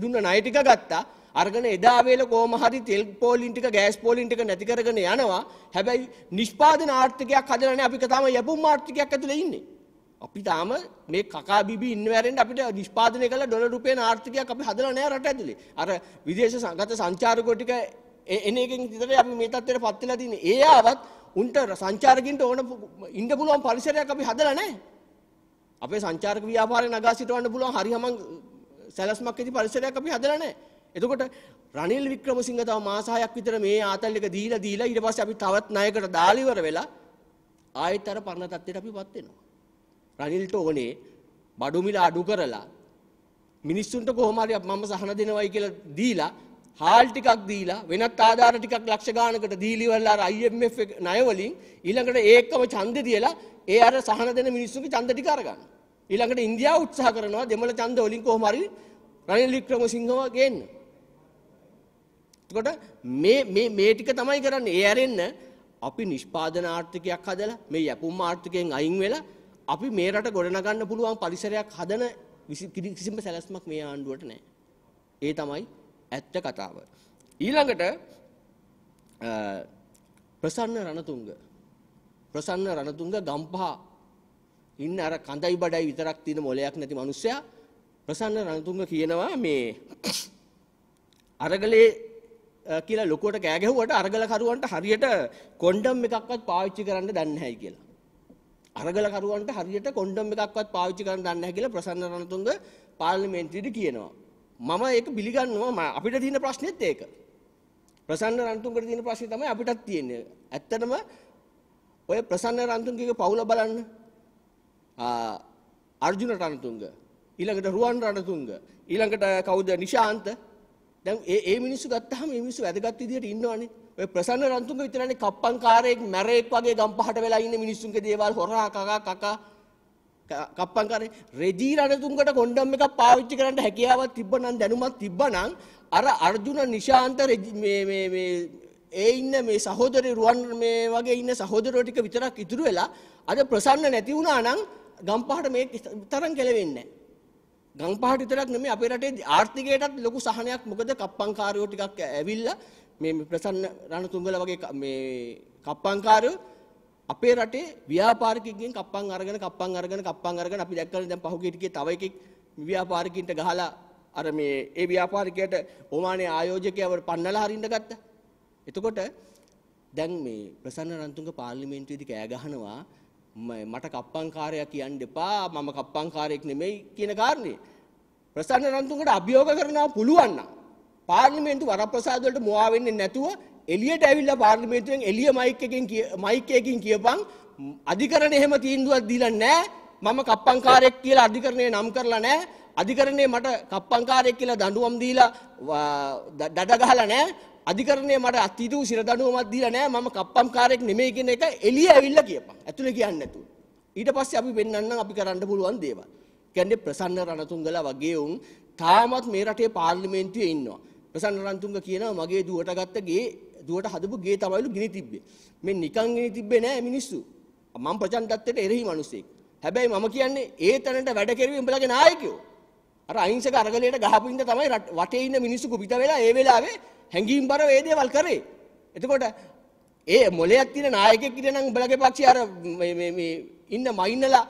දුන්න ණය ටික ගත්තා. අරගෙන එදා වේල කොහොම හරි තෙල් පෝලින් ටික ගෑස් පෝලින් ටික නැති කරගෙන යනවා. හැබැයි නිෂ්පාදන ආර්ථිකයක් හදලා නැහැ. අපි තාම යැපුම් ආර්ථිකයක් ඇතුලේ ඉන්නේ. අපි තාම මේ කකා බිබි ඉන්නවැරෙන්ට අපිට නිෂ්පාදනය කළ ඩොලර් රුපියල් ආර්ථිකයක් අපි හදලා නැහැ රට ඇතුලේ. අර විදේශ සංගත සංචාරකෝ ටික එන එකෙන් විතරයි අපි මේ තත්ත්වයට පත් වෙලා තින්නේ. ඒ ආවත් උන්ට සංචාරකින්ට ඕන ඉන්න පුළුවන් පරිසරයක් අපි හදලා නැහැ. අපේ සංචාරක ව්‍යාපාරේ නගා සිටවන්න පුළුවන් හරි හමං සැලැස්මක් ඇති පරිසරයක් අපි හදලා නැහැ. එතකොට රනිල් වික්‍රමසිංහ තව මාස 6ක් විතර මේ ආතල් එක දීලා දීලා ඊට පස්සේ අපි තවත් ණයකට දාලා ඉවර වෙලා ආයෙත් අර පරණ තත්ත්වයට අපිපත් වෙනවා. රනිල්ට ඕනේ බඩු මිල අඩු කරලා මිනිස්සුන්ට කොහොම හරි මම සහන දෙනවයි කියලා දීලා හාල් ටිකක් දීලා වෙනත් ආධාර ටිකක් ලක්ෂ ගානකට දීලිවල්ලා අර IMF ණයවලින් ඊළඟට ඒකම ඡන්දෙ දියලා ඒ අර සහන දෙන මිනිස්සුන්ගේ ඡන්ද ටික අරගන්න. ඊළඟට ඉන්දියාව උත්සාහ කරනවා දෙමළ ඡන්ද වලින් කොහොම හරි රනිල් වික්‍රමසිංහව ගේන්න. එතකොට මේ මේ මේ ටික තමයි කරන්නේ. ඒ ඇරෙන්න අපි නිෂ්පාදන ආර්ථිකයක් හදලා මේ යැපුම් ආර්ථිකයෙන් අයින් වෙලා අපි මේ රට ගොඩනගන්න පුළුවන් පරිසරයක් හදන කිසිම සැලැස්මක් මේ ආණ්ඩුවට නැහැ. ඒ තමයි ඇත්ත කතාව. ඊළඟට ප්‍රසන්න රණතුංග ප්‍රසන්න රණතුංග ගම්පහ ඉන්න අර කඳයි බඩයි විතරක් තියෙන මොලයක් නැති මිනිස්සයා ප්‍රසන්න රණතුංග කියනවා මේ අරගලේ කියලා ලොකුවට කෑ ගැහුවට අරගල කරුවන්ට හරියට කොණ්ඩම් එකක්වත් පාවිච්චි කරන්න දන්නේ නැහැ කියලා. අරගල කරුවන්ට හරියට කොණ්ඩම් එකක්වත් පාවිච්චි කරන්න දන්නේ නැහැ කියලා ප්‍රසන්න රණතුංග පාර්ලිමේන්තුවේදී කියනවා. මම ඒක පිළිගන්නවා අපිට තියෙන ප්‍රශ්නෙත් ඒක. ප්‍රසන්න රන්තුන්ගට තියෙන ප්‍රශ්නේ තමයි අපිටත් තියෙන්නේ. ඇත්තටම ඔය ප්‍රසන්න රන්තුන්ගේ පවුල බලන්න. අර්ජුන රණතුංග, ඊළඟට රුවන් රණතුංග, ඊළඟට කවුද නිශාන්ත? දැන් මේ මේ මිනිස්සු ගත්තාම මේ මිනිස්සු වැදගත් විදියට ඉන්නවනේ. ඔය ප්‍රසන්න රන්තුංග විතරනේ කප්පංකාරයෙක් මැරෙක් වගේ ගම්පහට වෙලා ඉන්න මිනිස්සුන්ගේ දේවල් හොරා කකා කකා කප්පන් කරේ රෙජී රණතුංගට කොණ්ඩම් එකක් පාවිච්චි කරන්න හැකියාවක් තිබ්බනම් දැනුමක් තිබ්බනම් අර අර්ජුන නිශාන්ත මේ මේ මේ ඒ ඉන්න මේ සහෝදර රුවන් මේ වගේ ඉන්න සහෝදරයෝ ටික විතරක් ඉතුරු වෙලා අද ප්‍රසන්න නැති වුණා නම් ගම්පහට මේ තරම් කෙලවෙන්නේ නැහැ. ගම්පහට විතරක් නෙමෙයි අපේ රටේ ආර්ථිකයටත් ලොකු සහනයක් මොකද කප්පංකාරයෝ ටිකක් ඇවිල්ලා මේ ප්‍රසන්න රණතුංගල වගේ මේ කප්පංකාරයෝ අපේ රටේ ව්‍යාපාරිකයන්ගෙන් කප්පන් අරගෙන කප්පන් අරගෙන කප්පන් අරගෙන අපි දැක්කලා දැන් පහුගිය ටිකේ තව එකෙක් ව්‍යාපාරිකයින්ට ගහලා අර මේ ඒ ව්‍යාපාරිකයට ඔමානේ ආයෝජකයව පන්නලා හරින්න ගත්තා. එතකොට දැන් මේ ප්‍රසන්න රන්තුංග පාර්ලිමේන්තුවේදී කෑ ගහනවා මට කප්පංකාරයා කියන්න එපා මම කප්පංකාරයෙක් නෙමෙයි කියන කාරණේ. ප්‍රසන්න රන්තුංගට අභියෝග කරනවා පුළුවන් නම් පාර්ලිමේන්තු වරප්‍රසාද වලට මුවා වෙන්නේ නැතුව එලියට ඇවිල්ලා පාර්ලිමේන්තුවෙන් එළිය මයික් එකෙන් මයික් එකකින් කියපන් අධිකරණය එහෙම තීන්දුවක් දීලා නැහැ මම කප්පංකාරයෙක් කියලා අධිකරණය නම් කරලා නැහැ අධිකරණය මට කප්පංකාරයෙක් කියලා දඬුවම් දීලා දඩ ගහලා නැහැ අධිකරණය මට අතීත වූ සිර දඬුවමක් දීලා නැහැ මම කප්පංකාරයෙක් නෙමෙයි කියන එක එළිය ඇවිල්ලා කියපන් ඇතුලේ කියන්නේ නැතුව ඊට පස්සේ අපි වෙන්නන්නම් අපි කරන්න පුළුවන් දේවල් කියන්නේ ප්‍රසන්න රණතුංගලා වගේ උන් තාමත් මේ රටේ පාර්ලිමේන්තුවේ ඉන්නවා ප්‍රසන්න රණතුංග කියනවා මගේ දුවට ගත්ත ගේ දුවට හදපු ගේ තමයිලු ගිනි තිබ්බේ. මේ නිකන් ගිනි තිබ්බේ නෑ මිනිස්සු. මම ප්‍රචණ්ඩත්වයට එරෙහි මිනිසෙක්. හැබැයි මම කියන්නේ ඒ තැනට වැඩ කෙරුවේ උඹලගේ නායකයෝ. අර අහිංසක අරගලයට ගහපු ඉඳ තමයි වටේ ඉන්න මිනිස්සු කුපිත වෙලා ඒ වෙලාවේ හැංගීම්බර ඒ දේවල් කරේ. එතකොට ඒ මොලයක් තියෙන නායකයෙක් ඉන්න නම් උඹලගේ පක්ෂේ අර මේ මේ ඉන්න මයින්නලා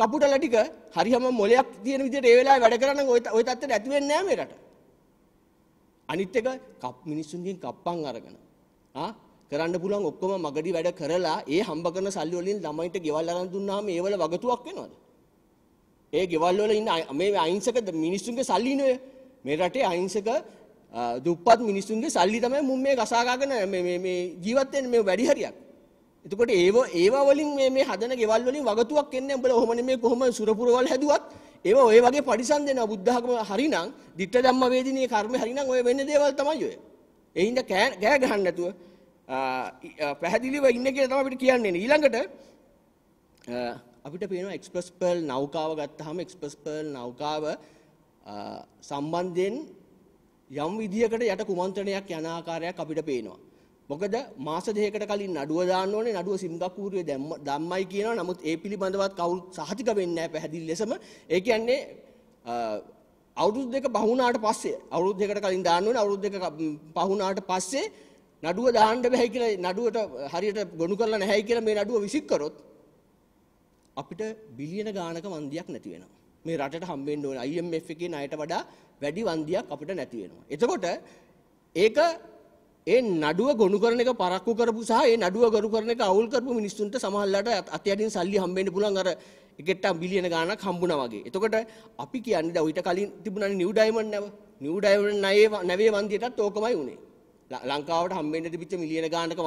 කපුටලා ටික හරියම මොලයක් තියෙන විදිහට ඒ වෙලාවේ වැඩ කරා නම් ওই ওই තත්ත්වයට ඇති වෙන්නේ නැහැ මේ රට. අනිත් එක කප් මිනිස්සුන්ගෙන් කප්පම් අරගෙන කරන්න පුළුවන් ඔක්කොම මගඩි වැඩ කරලා ඒ හම්බ කරන සල්ලි වලින් ළමයින්ට ගෙවල් අරන් දුන්නාම ඒවල වගතුවක් වෙනවද? ඒ ගෙවල් වල ඉන්න මේ අහිංසක මිනිස්සුන්ගේ සල්ලි නේ මේ රටේ අහිංසක දුප්පත් මිනිස්සුන්ගේ සල්ලි තමයි මුන් මේ ගසාගාගෙන මේ මේ මේ ජීවත් වෙන්නේ මේ වැඩි හරියක්. එතකොට ඒව ඒවා වලින් මේ මේ හදන ගෙවල් වලින් වගතුවක් එන්නේ උඹලා ඔහොම නෙමෙයි කොහොම සුරපුරවල් හැදුවත් ඒව ඔය වගේ පරිසම් දෙනවා බුද්ධ ධර්ම හරිනම් ditta ධම්ම වේදිනේ කර්ම හරිනම් ඔය වෙන්නේ දේවල් තමයි ඔය. ඒ හින්දා කෑ ගහන්න නැතුව පැහැදිලිව ඉන්න කියලා තමයි අපිට කියන්නේ. ඊළඟට අපිට පේනවා එක්ස්ප්‍රස් පර්ල් නෞකාව ගත්තාම එක්ස්ප්‍රස් පර්ල් නෞකාව සම්බන්ධයෙන් යම් විදියකට යට කුමන්ත්‍රණයක් යන ආකාරයක් අපිට පේනවා. මොකද මාස දෙකකට කලින් නඩුව දාන්න ඕනේ නඩුව සිංගප්පූරුවේ දැම්මයි කියනවා. නමුත් ඒ පිළිබඳවත් කවුරුත් සහතික වෙන්නේ නැහැ පැහැදිලි ලෙසම. ඒ කියන්නේ අවුරුදු දෙක පහුණාට පස්සේ අවුරුදු දෙකට කලින් දාන්න ඕනේ අවුරුදු දෙක පහුණාට පස්සේ නඩුව දාන්න බෑ කියලා නඩුවට හරියට ගොනු කරලා නැහැයි කියලා මේ නඩුව විසික් කරොත් අපිට බිලියන ගාණක වන්දියක් නැති වෙනවා. මේ රටට හම්බෙන්න ඕනේ IMF එකේ ණයට වඩා වැඩි වන්දියක් අපිට නැති වෙනවා. එතකොට ඒක ඒ නඩුව ගොනු කරන එක පරක්කු කරපු සහ ඒ නඩුව ගොනු කරන එක අවුල් කරපු මිනිස්සුන්ට සමහරලාට අතයටින් සල්ලි හම්බෙන්න පුළුවන් අර එකට බිලියන ගාණක් හම්බුණා වගේ. එතකොට අපි කියන්නේ දැන් ඊට කලින් තිබුණානේ නිව් ඩයිමන්ඩ් නැව. නිව් ඩයිමන්ඩ් නැවේ නැවේ වන්දියටත් ඕකමයි උනේ. ලංකාවට හම්බෙන්න තිබිච්ච මිලියන ගාණක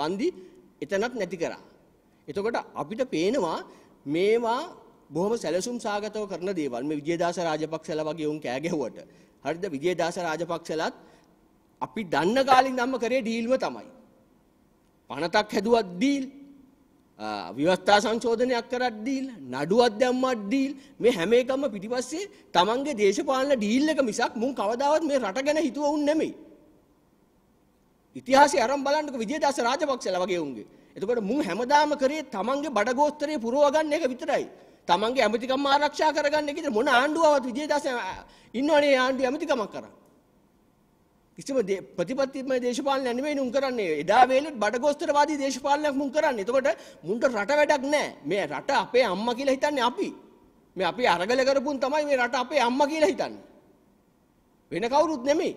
වන්දි එතනත් නැති කරා. එතකොට අපිට පේනවා මේවා බොහොම සැලසුම් සාගතව කරන දේවල්. මේ විජේදාස රාජපක්ෂලා වගේ උන් කෑ ගැහුවට. හරිද විජේදාස රාජපක්ෂලාත් අපි දන්න කාලින් දම්ම කරේ ඩීල්ව තමයි. පනතක් හැදුවත් ඩීල් විවස්ථා සංශෝධනයක් කරත් ඩීල් නඩුවත් දැම්මත් ඩීල් මේ හැම එකම පිටිපස්සේ තමන්ගේ දේශපාලන ඩීල් එක මිසක් මුන් කවදාවත් මේ රට ගැන හිතුවුන් නෙමෙයි. ඉතිහාසයේ අරන් බලන්නක විජේදාස රාජපක්ෂලා වගේ උන්ගේ. එතකොට මුන් හැමදාම කරේ තමන්ගේ බඩගෝස්තරය පුරව ගන්න එක විතරයි. තමන්ගේ ඇමතිකම් ආරක්ෂා කරගන්න එක විතර මොන ආණ්ඩුවවත් විජේදාස ඉන්නවනේ ආණ්ඩුවේ ඇමතිකමක් කරන්නේ. කිසිම ප්‍රතිපත්තිමය දේශපාලනයක් නෙමෙයි නුන් කරන්නේ. එදා වේලෙත් බඩගෝස්තරවාදී දේශපාලනයක් මුන් කරන්නේ. එතකොට මුන්ට රට වැඩක් නැහැ. මේ රට අපේ අම්මා කියලා හිතන්නේ අපි. මේ අපි අරගල කරපුන් තමයි මේ රට අපේ අම්මා කියලා හිතන්නේ. වෙන කවුරුත් නෙමෙයි.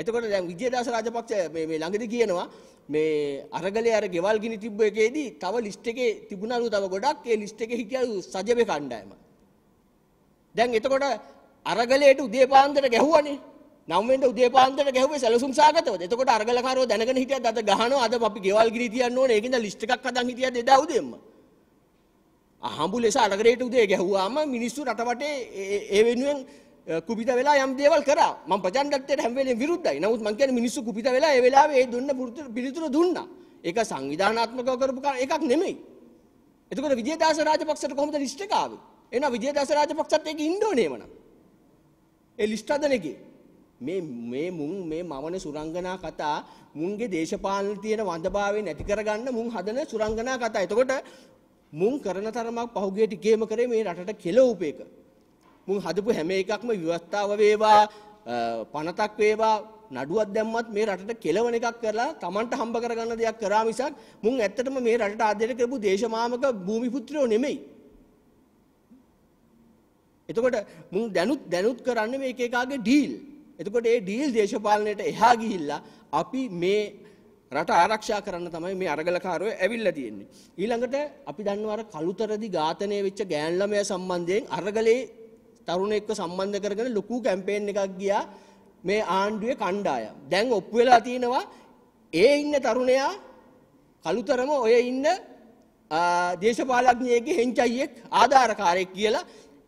එතකොට දැන් විජේදාස රාජපක්ෂ මේ මේ ළඟදී කියනවා මේ අරගලේ අර ගෙවල් ගිනි තිබ්බ එකේදී තව ලිස්ට් එකේ තිබුණලු තව ගොඩක් ඒ ලිස්ට් එකේ හිටියලු සජබේ කණ්ඩායම. දැන් එතකොට අරගලේට උදේ පාන්දර ගැහුවනේ. නම්වෙන්ට උදේ පාන්දර ගැහුවේ සැලසුම් සාගතව. එතකොට අරගලකාරෝ දැනගෙන හිටියත් අද ගහනවා අද අපි ගෙවල් ගිනි තියන්න ඕනේ. ඒකෙන්ද ලිස්ට් එකක් හදන් හිටියද එදා උදේම. අහඹු ලෙස අරගලේට උදේ ගැහුවාම මිනිස්සු රටවටේ ඒ වෙනුවෙන් කුපිත වෙලා යම් දේවල් කරා. මම ප්‍රචණ්ඩත්වයට හැම වෙලේම විරුද්ධයි. නමුත් මම කියන්නේ මිනිස්සු කුපිත වෙලා ඒ වෙලාවේ ඒ දුන්න පිළිතුර දුන්නා. ඒක සංවිධානාත්මකව කරපු එකක් නෙමෙයි. එතකොට විජේදාස රාජපක්ෂට කොහොමද ලිස්ට් එක ආවේ? එහෙනම් විජේදාස රාජපක්ෂත් ඒක ඉන්න ඕනේ එමනම්. ඒ ලිස්ට් හදන එකේ මේ මේ මුන් මේ මවන සුරංගනා කතා මුන්ගේ දේශපාලන තියෙන වඳභාවය නැති කරගන්න මුන් හදන සුරංගනා කතා. එතකොට මුන් කරන තරමක් පහුගිය ටිකේම කරේ මේ රටට කෙලවූප එක. මුන් හදපු හැම එකක්ම විවස්ථාව වේවා පනතක් වේවා නඩුවක් දැම්මත් මේ රටට කෙලවන එකක් කරලා Tamanට හම්බ කරගන්න දෙයක් කරා මිසක් මුන් ඇත්තටම මේ රටට ආදරය කරපු දේශමාමක භූමිපුත්‍රයෝ නෙමෙයි. එතකොට මුන් දැනුත් දැනුත් කරන්නේ මේ එක එකාගේ ඩීල්. එතකොට ඒ ඩීල් දේශපාලනයට එහා ගිහිල්ලා අපි මේ රට ආරක්ෂා කරන්න තමයි මේ අරගලකාරයෝ ඇවිල්ලා තියෙන්නේ. ඊළඟට අපි දන්නවා අර කළුතරදි ඝාතනය වෙච්ච ගෑන් ළමයා සම්බන්ධයෙන් අරගලේ තරුණයෙක්ව සම්බන්ධ කරගෙන ලොකු කැම්පේන් එකක් ගියා මේ ආණ්ඩුවේ කණ්ඩායම්. දැන් ඔප්පු වෙලා තිනවා ඒ ඉන්න තරුණයා කළුතරම ඔය ඉන්න දේශපාලඥයෙක්ගේ හෙන්චයියෙක් ආධාරකාරයෙක් කියලා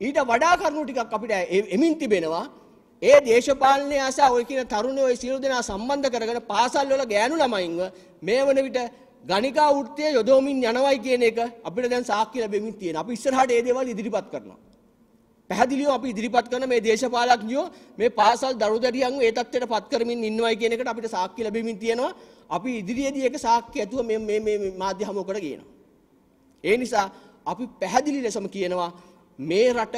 ඊට වඩා කරුණු ටිකක් අපිට එමින් තිබෙනවා. ඒ දේශපාලනය ආසා ඔය කියන තරුණයෝ ඔය සියලු දෙනා සම්බන්ධ කරගෙන පාසල් වල ගෑනු ළමයින්ව මේ වන විට ගණිකා වෘත්තිය යොදවමින් යනවයි කියන එක අපිට දැන් සාක්ෂි ලැබෙමින් තියෙනවා. අපි ඉස්සරහට ඒ දේවල් ඉදිරිපත් කරනවා. පැහැදිලිව අපි ඉදිරිපත් කරන මේ දේශපාලඥයෝ මේ පාසල් දරුදැරියන්ව ඒ තත්ත්වයට පත් කරමින් ඉන්නවයි කියන එකට අපිට සාක්ෂි ලැබෙමින් තියෙනවා. අපි ඉදිරියේදී ඒක සාක්ෂි ඇතුව මේ මේ මේ මාධ්‍ය හමුවකට කියනවා. ඒ නිසා අපි පැහැදිලි ලෙසම කියනවා මේ රට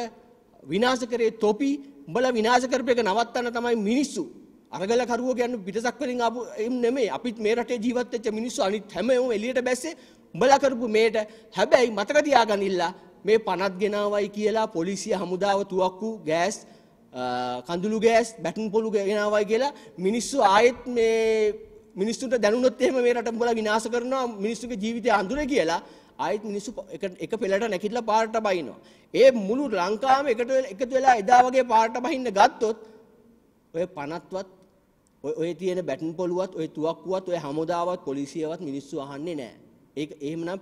විනාශ කරේ තොපි උඹලා විනාශ කරපු එක නවත්තන්න තමයි මිනිස්සු. අරගලකරුවෝ කියන්නේ පිටසක් වලින් ආපු එම් නෙමෙයි. අපිත් මේ රටේ ජීවත් වෙච්ච මිනිස්සු අනිත් හැමෝම එළියට බැස්සේ උඹලා කරපු මේට හැබැයි මතක තියාගනින්න මේ පනත් ගෙනාවයි කියලා පොලිසිය හමුදාව තුවක්කු ගෑස් කඳුළු ගෑස් බැටන් පොළු ගෙනාවයි කියලා මිනිස්සු ආයෙත් මේ මිනිස්සුන්ට දැනුනොත් එහෙම මේ රට උඹලා විනාශ කරනවා මිනිස්සුගේ ජීවිතය අඳුරේ කියලා ආයෙත් මිනිස්සු එක පෙළට නැකිట్లా පාරට බහිනවා. ඒ මුළු ලංකාවම එකට එකතු වෙලා එදා වගේ පාරට බහින්න ගත්තොත් ඔය 50වත් ඔය තියෙන බැටන් පොලුවත් ඔය තුවක්කුවත් ඔය හමුදාවත් පොලිසියවත් මිනිස්සු අහන්නේ නැහැ. ඒක එහෙමනම්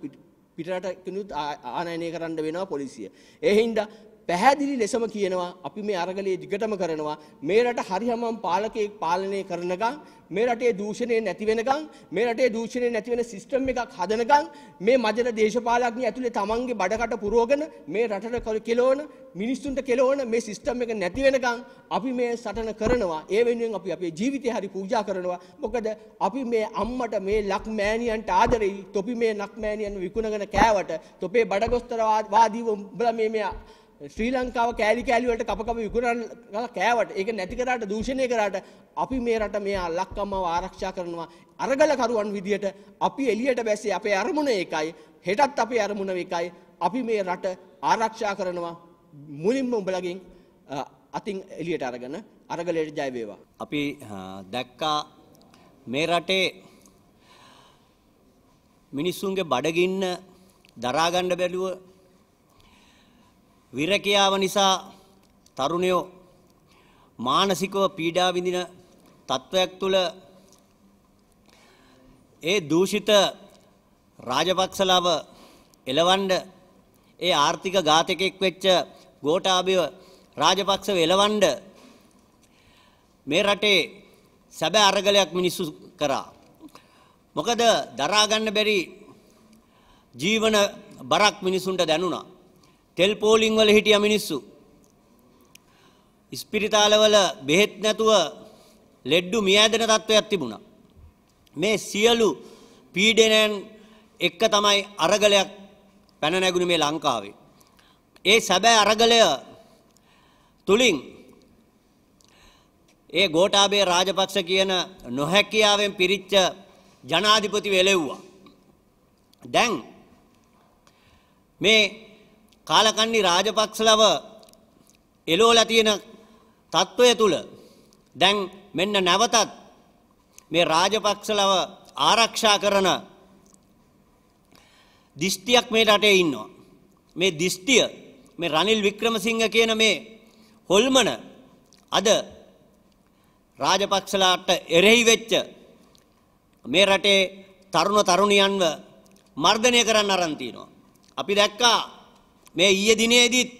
පිටරට කිනුත් ආනයනය කරන්න වෙනවා පොලිසිය. ඒ හින්දා පැහැදිලි ලෙසම කියනවා අපි මේ අරගලයේ දිගටම කරනවා මේ රට හරියමම් පාලකයෙක් පාලනය කරනකම් මේ රටේ දූෂණය නැති වෙනකම් මේ රටේ දූෂණය නැති වෙන සිස්ටම් එකක් හදනකම් මේ මජර දේශපාලඥ ඇතුලේ තමන්ගේ බඩකට පුරවගෙන මේ රටට කෙලවන මිනිස්සුන්ට කෙලවන මේ සිස්ටම් එක නැති වෙනකම් අපි මේ සටන කරනවා ඒ වෙනුවෙන් අපි අපේ ජීවිතය හරි පූජා කරනවා මොකද අපි මේ අම්මට මේ ලක්මෑණියන්ට ආදරෙයි තොපි මේ ලක්මෑණියන් විකුණගෙන කෑවට තොපේ බඩගොස්තරවාදීව උඹලා මේ මේ ශ්‍රී ලංකාව කෑලි කෑලිවලට කප කප විකුණලා කෑවට ඒක නැති කරාට දූෂණය කරාට අපි මේ රට මේ අලක්කම්මව ආරක්ෂා කරනවා අරගලකරුවන් විදියට අපි එළියට බැස්සේ අපේ අරමුණ ඒකයි හෙටත් අපේ අරමුණ ඒකයි අපි මේ රට ආරක්ෂා කරනවා මුලින්ම උඹලගෙන් අතින් එළියට අරගෙන අරගලයට ජය වේවා අපි දැක්කා මේ රටේ මිනිස්සුන්ගේ බඩගින්න දරාගන්න බැලුව විරකියාව නිසා තරුණයෝ මානසිකව පීඩා විඳින තත්වයක් තුළ ඒ දූෂිත රාජපක්ෂලව එලවන්න ඒ ආර්ථික ඝාතකෙක් වෙච්ච ගෝඨාභය රාජපක්ෂව එලවන්න මේ රටේ සැබෑ අරගලයක් මිනිස්සු කරා. මොකද දරා ගන්න බැරි ජීවන බරක් මිනිසුන්ට දැනුණා. තෙල් පෝලිං වල හිටිය මිනිස්සු. ඉස්පිරිතාලවල බෙහෙත් නැතුව ලෙඩ්ඩු මියෑදෙන තත්ත්වයක් තිබුණා. මේ සියලු පීඩනයන් එක්ක තමයි අරගලයක් පැන නැගුණේ මේ ලංකාවේ. ඒ සැබෑ අරගලය තුලින් ඒ ගෝඨාභය රාජපක්ෂ කියන නොහැකියාවෙන් පිරිච්ච ජනාධිපති වෙලෙව්වා. දැන් මේ කාලකන්ණි රාජපක්ෂලව එලෝලා තියෙන తত্ত্বය තුල දැන් මෙන්න නැවතත් මේ රාජපක්ෂලව ආරක්ෂා කරන දිෂ්ටියක් මේ රටේ ඉන්නවා. මේ දිෂ්ටිය මේ රනිල් වික්‍රමසිංහ කියන මේ හොල්මන අද රාජපක්ෂලාට එරෙහි වෙච්ච මේ රටේ තරුණ තරුණියන්ව මර්ධනය කරන්න අරන් තිනවා. අපි දැක්කා මේ ඊයේ දිනේදීත්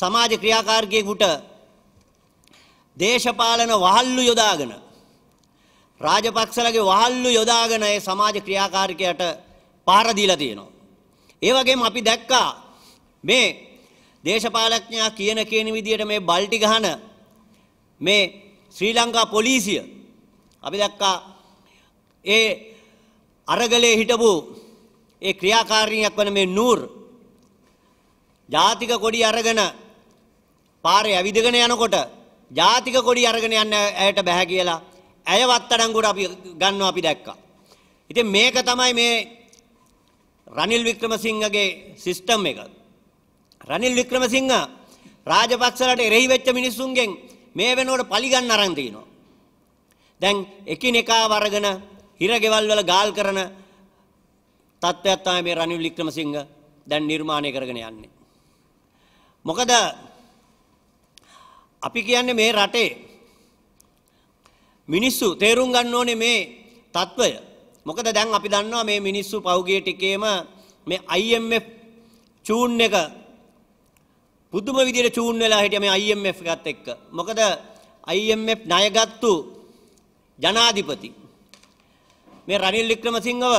සමාජ ක්‍රියාකාරකයෙකුට දේශපාලන වහල්ලු යොදාගෙන රාජපක්ෂලගේ වහල්ලු යොදාගෙන ඒ සමාජ ක්‍රියාකාරකයට පාර දීලා තියෙනවා. ඒ වගේම අපි දැක්කා මේ දේශපාලඥයා කියන කියන විදියට මේ බල්ටි ගහන මේ ශ්‍රී ලංකා පොලිසිය අපි දැක්කා ඒ අරගලේ හිටපු ඒ ක්‍රියාකාරියක් වන මේ නූර් ජාතික කොඩි අරගෙන පාරේ ඇවිදගෙන යනකොට ජාතික කොඩි අරගෙන යන්න ඇයට බැහැ කියලා ඇය වත්තඩංගුවට අපි ගන්නවා අපි දැක්කා. ඉතින් මේක තමයි මේ රනිල් වික්‍රමසිංහගේ සිස්ටම් එක. රනිල් වික්‍රමසිංහ රාජපක්ෂලට එරෙහි වෙච්ච මිනිස්සුන්ගෙන් මේ වෙනකොට පලිගන්න අරන් තිනවා. දැන් එකිනෙකා වරගෙන හිරගෙවල් වල ගාල් කරන තත්ත්වයක් තමයි මේ රනිල් වික්‍රමසිංහ දැන් නිර්මාණය කරගෙන යන්නේ. මොකද අපි කියන්නේ මේ රටේ මිනිස්සු තේරුම් ගන්න ඕනේ මේ తত্ত্বය. මොකද දැන් අපි දන්නවා මේ මිනිස්සු පෞගිය ටිකේම මේ IMF චූන් එක පුදුම විදිහට චූන් වෙලා හිටිය මේ IMF එකත් එක්ක. මොකද IMF ණයගත්තු ජනාධිපති මේ රනිල් වික්‍රමසිංහව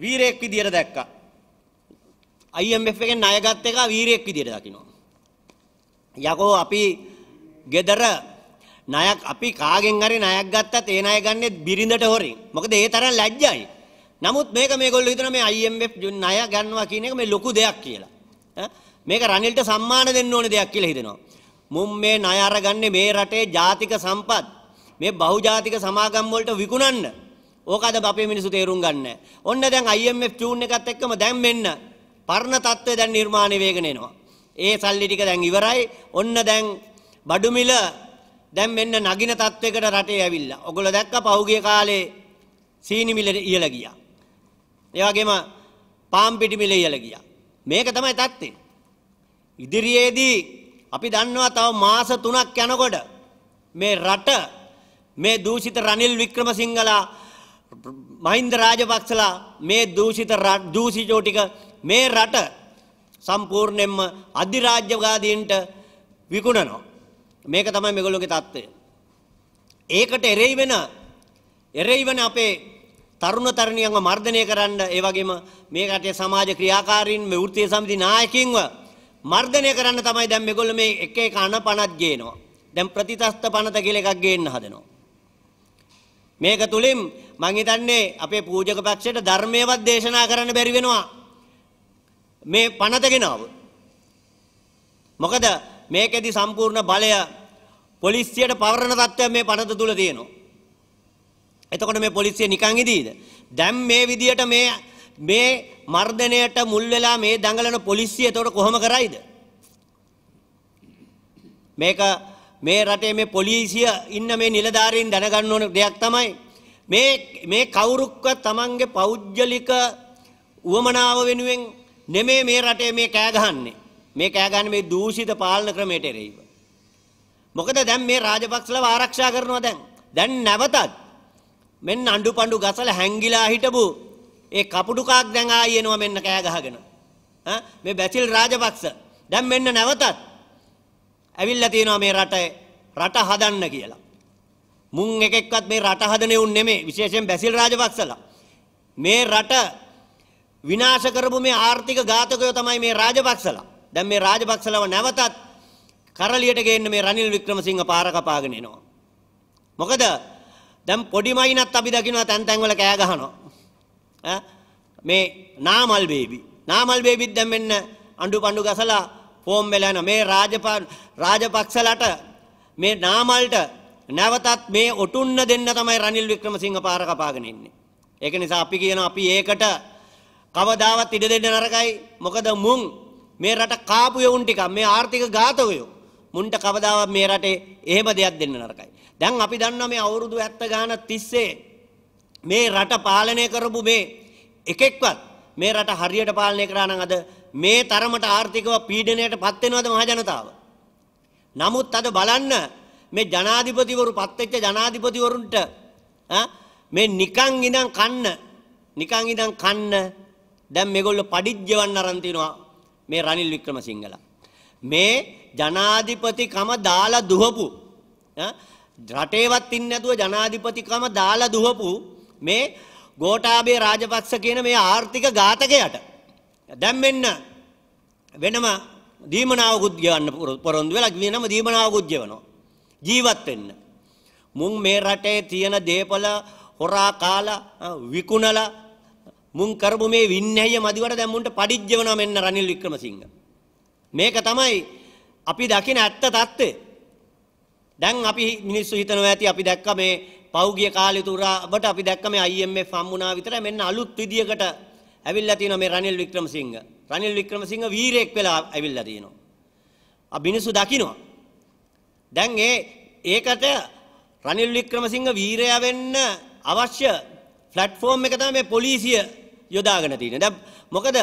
වීරයෙක් විදියට දැක්කා. IMF එකෙන් ණය ගත් එක වීරයෙක් විදියට දකිනවා. යකෝ අපි ගෙදර ණයක් අපි කාගෙන් හරි ණයක් ගත්තත් ඒ ණය ගන්නෙ බිරිඳට හොරින්. මොකද ඒ තරම් ලැජ්ජයි. නමුත් මේක මේගොල්ලෝ හිතන මේ IMF ණය ගන්නවා කියන එක මේ ලොකු දෙයක් කියලා. මේක රනිල්ට සම්මාන දෙන්න ඕනේ දෙයක් කියලා හිතෙනවා. මුම් මේ ණය අරගන්නේ මේ රටේ ජාතික සම්පත් මේ බහුජාතික සමාගම් වලට විකුණන්න. ඕක අද අපේ මිනිස්සු තේරුම් ගන්නෑ. ඔන්න දැන් IMF චූන් එකත් එක්කම දැන් මෙන්න පරණ තත්ත්වය දැන් නිර්මාණය වේගෙන එනවා. ඒ සල්ලි ටික දැන් ඉවරයි. ඔන්න දැන් බඩු මිල දැන් මෙන්න නගින තත්වයකට රටේ ඇවිල්ලා. ඔගොල්ලෝ දැක්ක පහුගිය කාලේ සීනි මිල ඉහළ ගියා. ඒ වගේම පාම් පිටි මිල ඉහළ ගියා. මේක තමයි තත්ත්වය. ඉදිරියේදී අපි දන්නවා තව මාස 3ක් යනකොට මේ රට මේ දූෂිත රනිල් වික්‍රමසිංහලා මහින්ද රාජපක්ෂලා මේ දූෂිත දූෂිතෝ ටික මේ රට සම්පූර්ණයෙන්ම අධිරාජ්‍යවාදීන්ට විකුණනවා. මේක තමයි මේගොල්ලෝගේ தত্ত্বය. ඒකට එරෙහි වෙන එරෙහි වෙන අපේ තරුණ තරුණියන්ව මර්ධනය කරන්න ඒ වගේම මේ රටේ සමාජ ක්‍රියාකාරීන් මේ වෘත්තීය සමිති නායකින්ව මර්ධනය කරන්න තමයි දැන් මේගොල්ලෝ මේ එක එක අණ පණක් ගේනවා. දැන් ප්‍රතිතස්ත පනත කියලා එකක් ගේන්න හදනවා. මේක තුලින් මං හිතන්නේ අපේ පූජක පක්ෂයට ධර්මයේවත් දේශනා කරන්න බැරි වෙනවා. මේ පනත ගෙනාව. මොකද මේකෙදි සම්පූර්ණ බලය පොලිසියට පවරන තත්ත්වයක් මේ පනත තුල තියෙනවා. එතකොට මේ පොලිසිය නිකන් ඉදීද? දැන් මේ විදියට මේ මේ මර්ධනයට මුල් වෙලා මේ දඟලන පොලිසිය එතකොට කොහොම කරයිද? මේක මේ රටේ මේ පොලිසිය ඉන්න මේ නිලධාරීන් දැනගන්න ඕන දෙයක් තමයි මේ මේ කවුරුක්වත් Tamange පෞද්ගලික උවමනාව වෙනුවෙන් නෙමේ මේ රටේ මේ කෑ ගහන්නේ. මේ කෑ ගන්න මේ දූෂිත පාලන ක්‍රමයට එරෙහිව. මොකද දැන් මේ රාජපක්ෂලව ආරක්ෂා කරනවා දැන්. දැන් නැවතත් මෙන්න අඬු පඬු ගසල හැංගිලා හිටපු ඒ කපුටුකාක් දැන් ආයි එනවා මෙන්න කෑ ගහගෙන. මේ බැසිල් රාජපක්ෂ දැන් මෙන්න නැවතත් ඇවිල්ලා තියෙනවා මේ රට රට හදන්න කියලා. මුන් එකෙක්වත් මේ රට හදන උන් නෙමෙයි විශේෂයෙන් බැසිල් රාජපක්ෂලා. මේ රට විනාශ කරපු මේ ආර්ථික ඝාතකයෝ තමයි මේ රාජපක්ෂලා. දැන් මේ රාජපක්ෂලව නැවතත් කරලියට ගේන්න මේ රනිල් වික්‍රමසිංහ පාර කපාගෙන එනවා. මොකද දැන් පොඩි මයින්ත් අපි දකිනවා තැන් තැන් වල කෑ ගහනවා. ඈ මේ නාමල් බේබි. නාමල් බේබිත් දැන් මෙන්න අඬු පඬු ගසලා ෆෝම් වෙලා යනවා. මේ රාජපක්ෂලට මේ නාමල්ට නැවතත් මේ ඔටුන්න දෙන්න තමයි රනිල් වික්‍රමසිංහ පාර කපාගෙන ඉන්නේ. ඒක නිසා අපි කියනවා අපි ඒකට කවදාවත් ඉඩ දෙන්න නරකයි. මොකද මුන් මේ රට කාපු යවුන් ටිකක් මේ ආර්ථික ඝාතකයෝ. මුන්ට කවදාවත් මේ රටේ එහෙම දෙයක් දෙන්න නරකයි. දැන් අපි දන්නවා මේ අවුරුදු 70 ගානක් තිස්සේ මේ රට පාලනය කරපු මේ එකෙක්වත් මේ රට හරියට පාලනය කරා නම් අද මේ තරමට ආර්ථිකව පීඩනයට පත් වෙනවද මහ ජනතාව? නමුත් අද බලන්න මේ ජනාධිපතිවරු පත් වෙච්ච ජනාධිපතිවරුන්ට මේ නිකන් ඉඳන් කන්න නිකන් ඉඳන් කන්න දැන් මේගොල්ලෝ පඩිජ්ජවන් අරන් තිනවා මේ රනිල් වික්‍රමසිංහල. මේ ජනාධිපතිකම දාලා දුහපු රටේවත් ඉන්නේ නැතුව ජනාධිපතිකම දාලා දුහපු මේ ගෝඨාභය රාජපක්ෂ කියන මේ ආර්ථික ඝාතකයට දැන් මෙන්න වෙනම දීමනාවකුත් ගෙවන්න පොරොන්දු වෙලා වෙනම දීමනාවකුත් ගෙවනවා ජීවත් වෙන්න මුන් මේ රටේ තියෙන දේපල හොරා කාලා විකුණලා මුන් කරපු මේ වින්නැහිය මදිවට දැන් මුන්ට පඩිජ්ජ වෙනවා මෙන්න රනිල් වික්‍රමසිංහ. මේක තමයි අපි දකින ඇත්ත தත්ත්වය. දැන් අපි මිනිස්සු හිතනවා ඇති අපි දැක්ක මේ පෞගිය කාලය තුරාවට අපි දැක්ක මේ IMF හම්බුණා විතරයි මෙන්න අලුත් විදියකට ඇවිල්ලා තියෙනවා මේ රනිල් වික්‍රමසිංහ. රනිල් වික්‍රමසිංහ වීරයෙක් වෙලා ඇවිල්ලා තියෙනවා. ආ මිනිස්සු දකිනවා. දැන් ඒ ඒකට රනිල් වික්‍රමසිංහ වීරයා වෙන්න අවශ්‍ය ෆලට්ෆෝර්ම් එක තමයි මේ පොලිසිය යොදාගෙන තියෙන්නේ. දැන් මොකද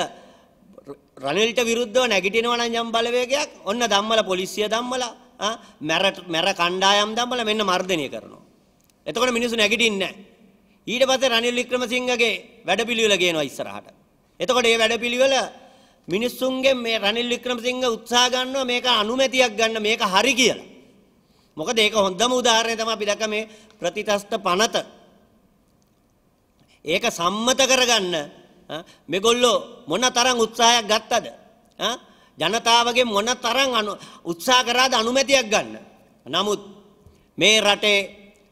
රනිල්ට විරුද්ධව නැගිටිනවා නම් යම් බලවේගයක් ඔන්න ධම්මල පොලිසිය ධම්මලා ආ මැර මැර කණ්ඩායම් ධම්මලා මෙන්න මර්ධනය කරනවා. එතකොට මිනිස්සු නැගිටින්නේ නැහැ. ඊට පස්සේ රනිල් වික්‍රමසිංහගේ වැඩපිළිවෙල ගේනවා ඉස්සරහට. එතකොට මේ වැඩපිළිවෙල මිනිස්සුන්ගෙන් මේ රනිල් වික්‍රමසිංහ උත්සාහ ගන්නවා මේක අනුමැතියක් ගන්න මේක හරි කියලා. මොකද ඒක හොඳම උදාහරණය තමයි අපි දැක්ක මේ ප්‍රතිතස්ත පනත ඒක සම්මත කරගන්න මෙගොල්ලෝ මොන තරම් උත්සාහයක් ගත්තද? ජනතාවගේ මොන තරම් උත්සාහ කරාද අනුමැතියක් ගන්න. නමුත් මේ රටේ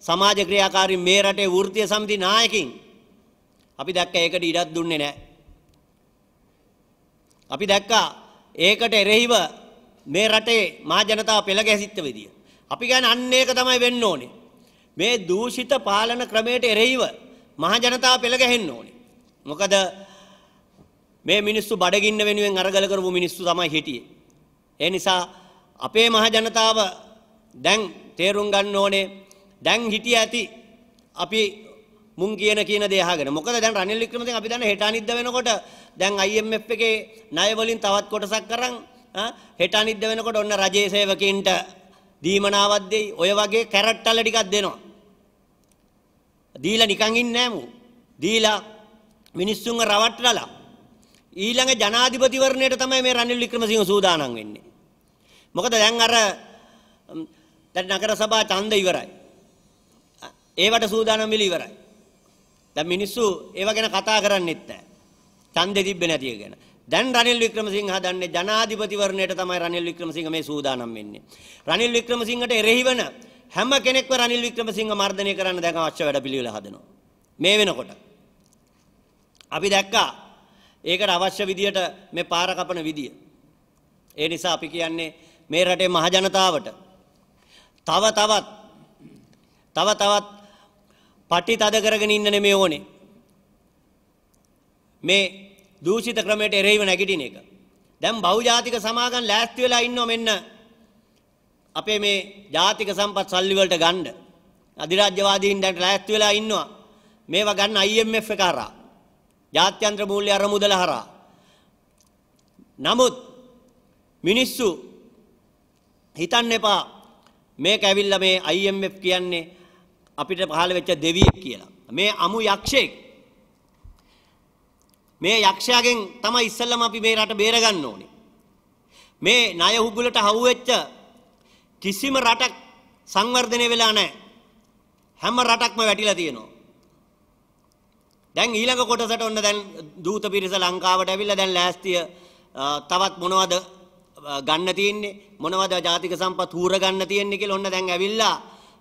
සමාජ ක්‍රියාකාරී මේ රටේ වෘත්තීය සමිති නායකින් අපි දැක්ක ඒකට ඉඩක් දුන්නේ නැහැ. අපි දැක්කා ඒකට එරෙහිව මේ රටේ මහ ජනතාව පෙළ ගැසිච්ච විදිය. අපි කියන්නේ අන්න ඒක තමයි වෙන්න ඕනේ. මේ දූෂිත පාලන ක්‍රමයට එරෙහිව මහ ජනතාව පෙළ ගැහෙන්න ඕනේ. මොකද මේ මිනිස්සු බඩගින්න වෙනුවෙන් අරගල කරපු මිනිස්සු තමයි හිටියේ. ඒ නිසා අපේ මහ ජනතාව දැන් තේරුම් ගන්න ඕනේ දැන් හිටිය ඇති අපි මුන් කියන කියන දේ අහගෙන. මොකද දැන් රනිල් වික්‍රමසිංහ අපි දන්න හෙට අනිද්ද වෙනකොට දැන් IMF එකේ ණය වලින් තවත් කොටසක් කරන් හෙට අනිද්ද වෙනකොට ඔන්න රජයේ සේවකීන්ට දීමනාවක් දෙයි. ඔය වගේ කැරට් ටල ටිකක් දෙනවා. දීලා නිකන් ඉන්නේ නෑ දීලා මිනිස්සුන්ව රවට්ටලා ඊළඟ ජනාධිපතිවරණයට තමයි මේ රනිල් වික්‍රමසිංහ සූදානම් වෙන්නේ. මොකද දැන් අර දැන් නගර සභා ඡන්ද ඉවරයි. ඒවට සූදානම් වෙලා ඉවරයි. දැන් මිනිස්සු ඒව ගැන කතා කරන්නෙත් නැහැ. ඡන්දෙ තිබ්බේ නැති එක ගැන. දැන් රනිල් වික්‍රමසිංහ හදන්නේ ජනාධිපතිවරණයට තමයි රනිල් වික්‍රමසිංහ මේ සූදානම් වෙන්නේ. රනිල් වික්‍රමසිංහට එරෙහිවන හැම කෙනෙක්ව රනිල් වික්‍රමසිංහ මර්ධනය කරන්න දැන් අවශ්‍ය වැඩපිළිවෙල හදනවා. මේ වෙනකොට. අපි දැක්කා ඒකට අවශ්‍ය විදියට මේ පාර කපන විදිය. ඒ නිසා අපි කියන්නේ මේ රටේ මහ ජනතාවට තව තවත් තව තවත් පටි තද කරගෙන ඉන්න නෙමෙයි ඕනේ. මේ දූෂිත ක්‍රමයට එරෙහිව නැගිටින එක. දැන් බහුජාතික සමාගම් ලෑස්ති වෙලා ඉන්නව මෙන්න අපේ මේ ජාතික සම්පත් සල්ලි වලට ගන්න අධිරාජ්‍යවාදීන් දැන් ලෑස්ති වෙලා ඉන්නවා. මේවා ගන්න IMF එක හරහා. ජාත්‍යන්තර මූල්‍ය අරමුදල හරහා. නමුත් මිනිස්සු හිතන්න එපා මේක ඇවිල්ලා මේ IMF කියන්නේ අපිට පහළ වෙච්ච දෙවියෙක් කියලා. මේ අමු යක්ෂයෙක්. මේ යක්ෂයාගෙන් තමයි ඉස්සෙල්ලම අපි මේ රට බේරගන්න ඕනේ. මේ ණය හුගුලට හවුවෙච්ච කිසිම රටක් සංවර්ධනය වෙලා නැහැ. හැම රටක්ම වැටිලා තියෙනවා. දැන් ඊළඟ කොටසට ඔන්න දැන් දූත පිරිස ලංකාවට ඇවිල්ලා දැන් ලෑස්තිය තවත් මොනවද ගන්න තියෙන්නේ මොනවද ජාතික සම්පත් හූර ගන්න තියෙන්නේ කියලා ඔන්න දැන් ඇවිල්ලා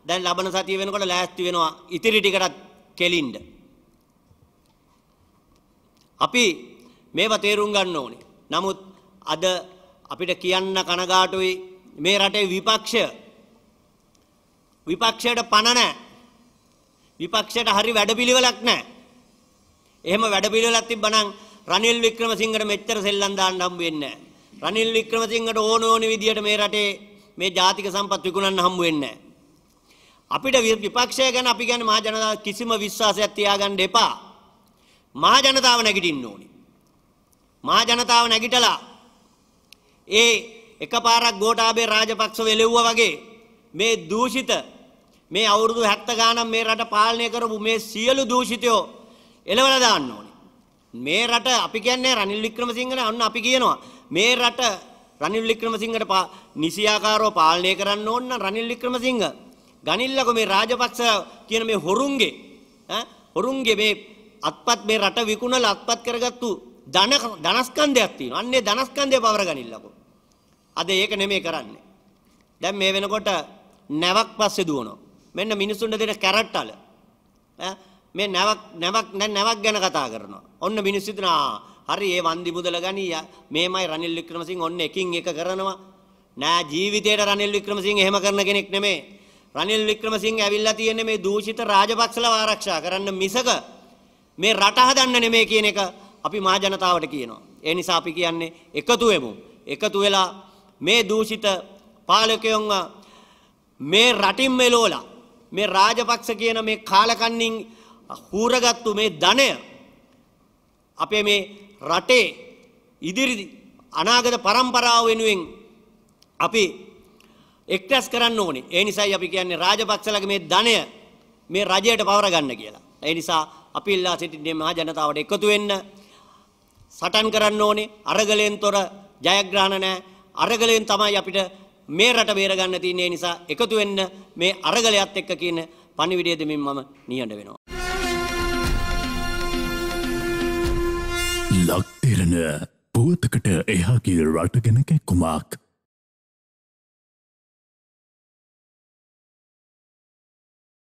දැන් ලබන සතිය වෙනකොට ලෑස්ති වෙනවා ඉතිරි ටිකටත් කෙලින්න. අපි මේවා තේරුම් ගන්න ඕනේ. නමුත් අද අපිට කියන්න කනගාටුයි මේ රටේ විපක්ෂ විපක්ෂයට පණ නැහැ. විපක්ෂයට හරි වැඩපිළිවෙලක් නැහැ. එහෙම වැඩපිළිවෙලක් තිබ්බනම් රනිල් වික්‍රමසිංහට මෙච්චර සෙල්ලම් දාන්න හම්බ වෙන්නේ නැහැ. රනිල් වික්‍රමසිංහට ඕන ඕන විදියට මේ රටේ මේ ජාතික සම්පත් විකුණන්න හම්බ වෙන්නේ අපිට විපක්ෂය ගැන අපි කියන්නේ මහ ජනතාව කිසිම විශ්වාසයක් තියාගන්න එපා. මහ ජනතාව නැගිටින්න ඕනි. මහ ජනතාව නැගිටලා ඒ එකපාරක් ගෝඨාභය රාජපක්ෂ වෙලෙව්වා වගේ මේ දූෂිත මේ අවුරුදු 70 ගානක් මේ රට පාලනය කරපු මේ සියලු දූෂිතයෝ එලවලා දාන්න ඕනේ. මේ රට අපි කියන්නේ රනිල් වික්‍රමසිංහන අන්න අපි කියනවා මේ රට රනිල් වික්‍රමසිංහට නිසියාකාරව පාලනය කරන්න ඕන රනිල් වික්‍රමසිංහ ගනිල්ලකෝ මේ රාජපක්ෂ කියන මේ හොරුන්ගේ හොරුන්ගේ මේ අත්පත් මේ රට විකුණලා අත්පත් කරගත්තු ධන ධනස්කන්ධයක් තියෙනවා. අන්නේ ධනස්කන්ධය පවර ගනිල්ලකෝ. අද ඒක නෙමෙයි කරන්නේ. දැන් මේ වෙනකොට නැවක් පස්සේ දුවනවා. මෙන්න මිනිසුන්ට දෙන කැරට් අල. මේ නැවක් නැවක් නැවක් ගැන කතා කරනවා. ඔන්න මිනිස්සු හිතනවා හරි ඒ වන්දි මුදල ගනි මේමයි රනිල් වික්‍රමසිංහ ඔන්න එකින් එක කරනවා. නෑ ජීවිතේට රනිල් වික්‍රමසිංහ එහෙම කරන කෙනෙක් නෙමෙයි. රනිල් වික්‍රමසිංහ ඇවිල්ලා තියෙන්නේ මේ දූෂිත රාජපක්ෂලව ආරක්ෂා කරන්න මිසක මේ රට හදන්න නෙමෙයි කියන එක අපි මහජනතාවට කියනවා. ඒ නිසා අපි කියන්නේ එකතු වෙමු. එකතු වෙලා මේ දූෂිත පාලකයොන්ව මේ රටින් මෙලෝලා මේ රාජපක්ෂ කියන මේ කාලකන්ණින් හූරගත්තු මේ ධනය අපේ මේ රටේ ඉදිරි අනාගත પરම්පරාව වෙනුවෙන් අපි එක්ටස් කරන්න ඕනේ. ඒ නිසායි අපි කියන්නේ රාජපක්ෂලගේ මේ ධනය මේ රජයට පවර ගන්න කියලා. ඒ නිසා අපි ඉල්ලා සිටින්නේ මහා ජනතාවට එකතු වෙන්න සටන් කරන්න ඕනේ. අරගලෙන් තොර ජයග්‍රහණ නැහැ. අරගලයෙන් තමයි අපිට මේ රට බේරගන්න තියන්නේ නිසා එකතු වෙන්න මේ අරගලයත් එක්ක කියන පණිවිඩය දෙමින් මම නිහඬ වෙනවා. ලක්තිරණ පුවතකට එහා කිය රට ගැන කැක්කුමක්.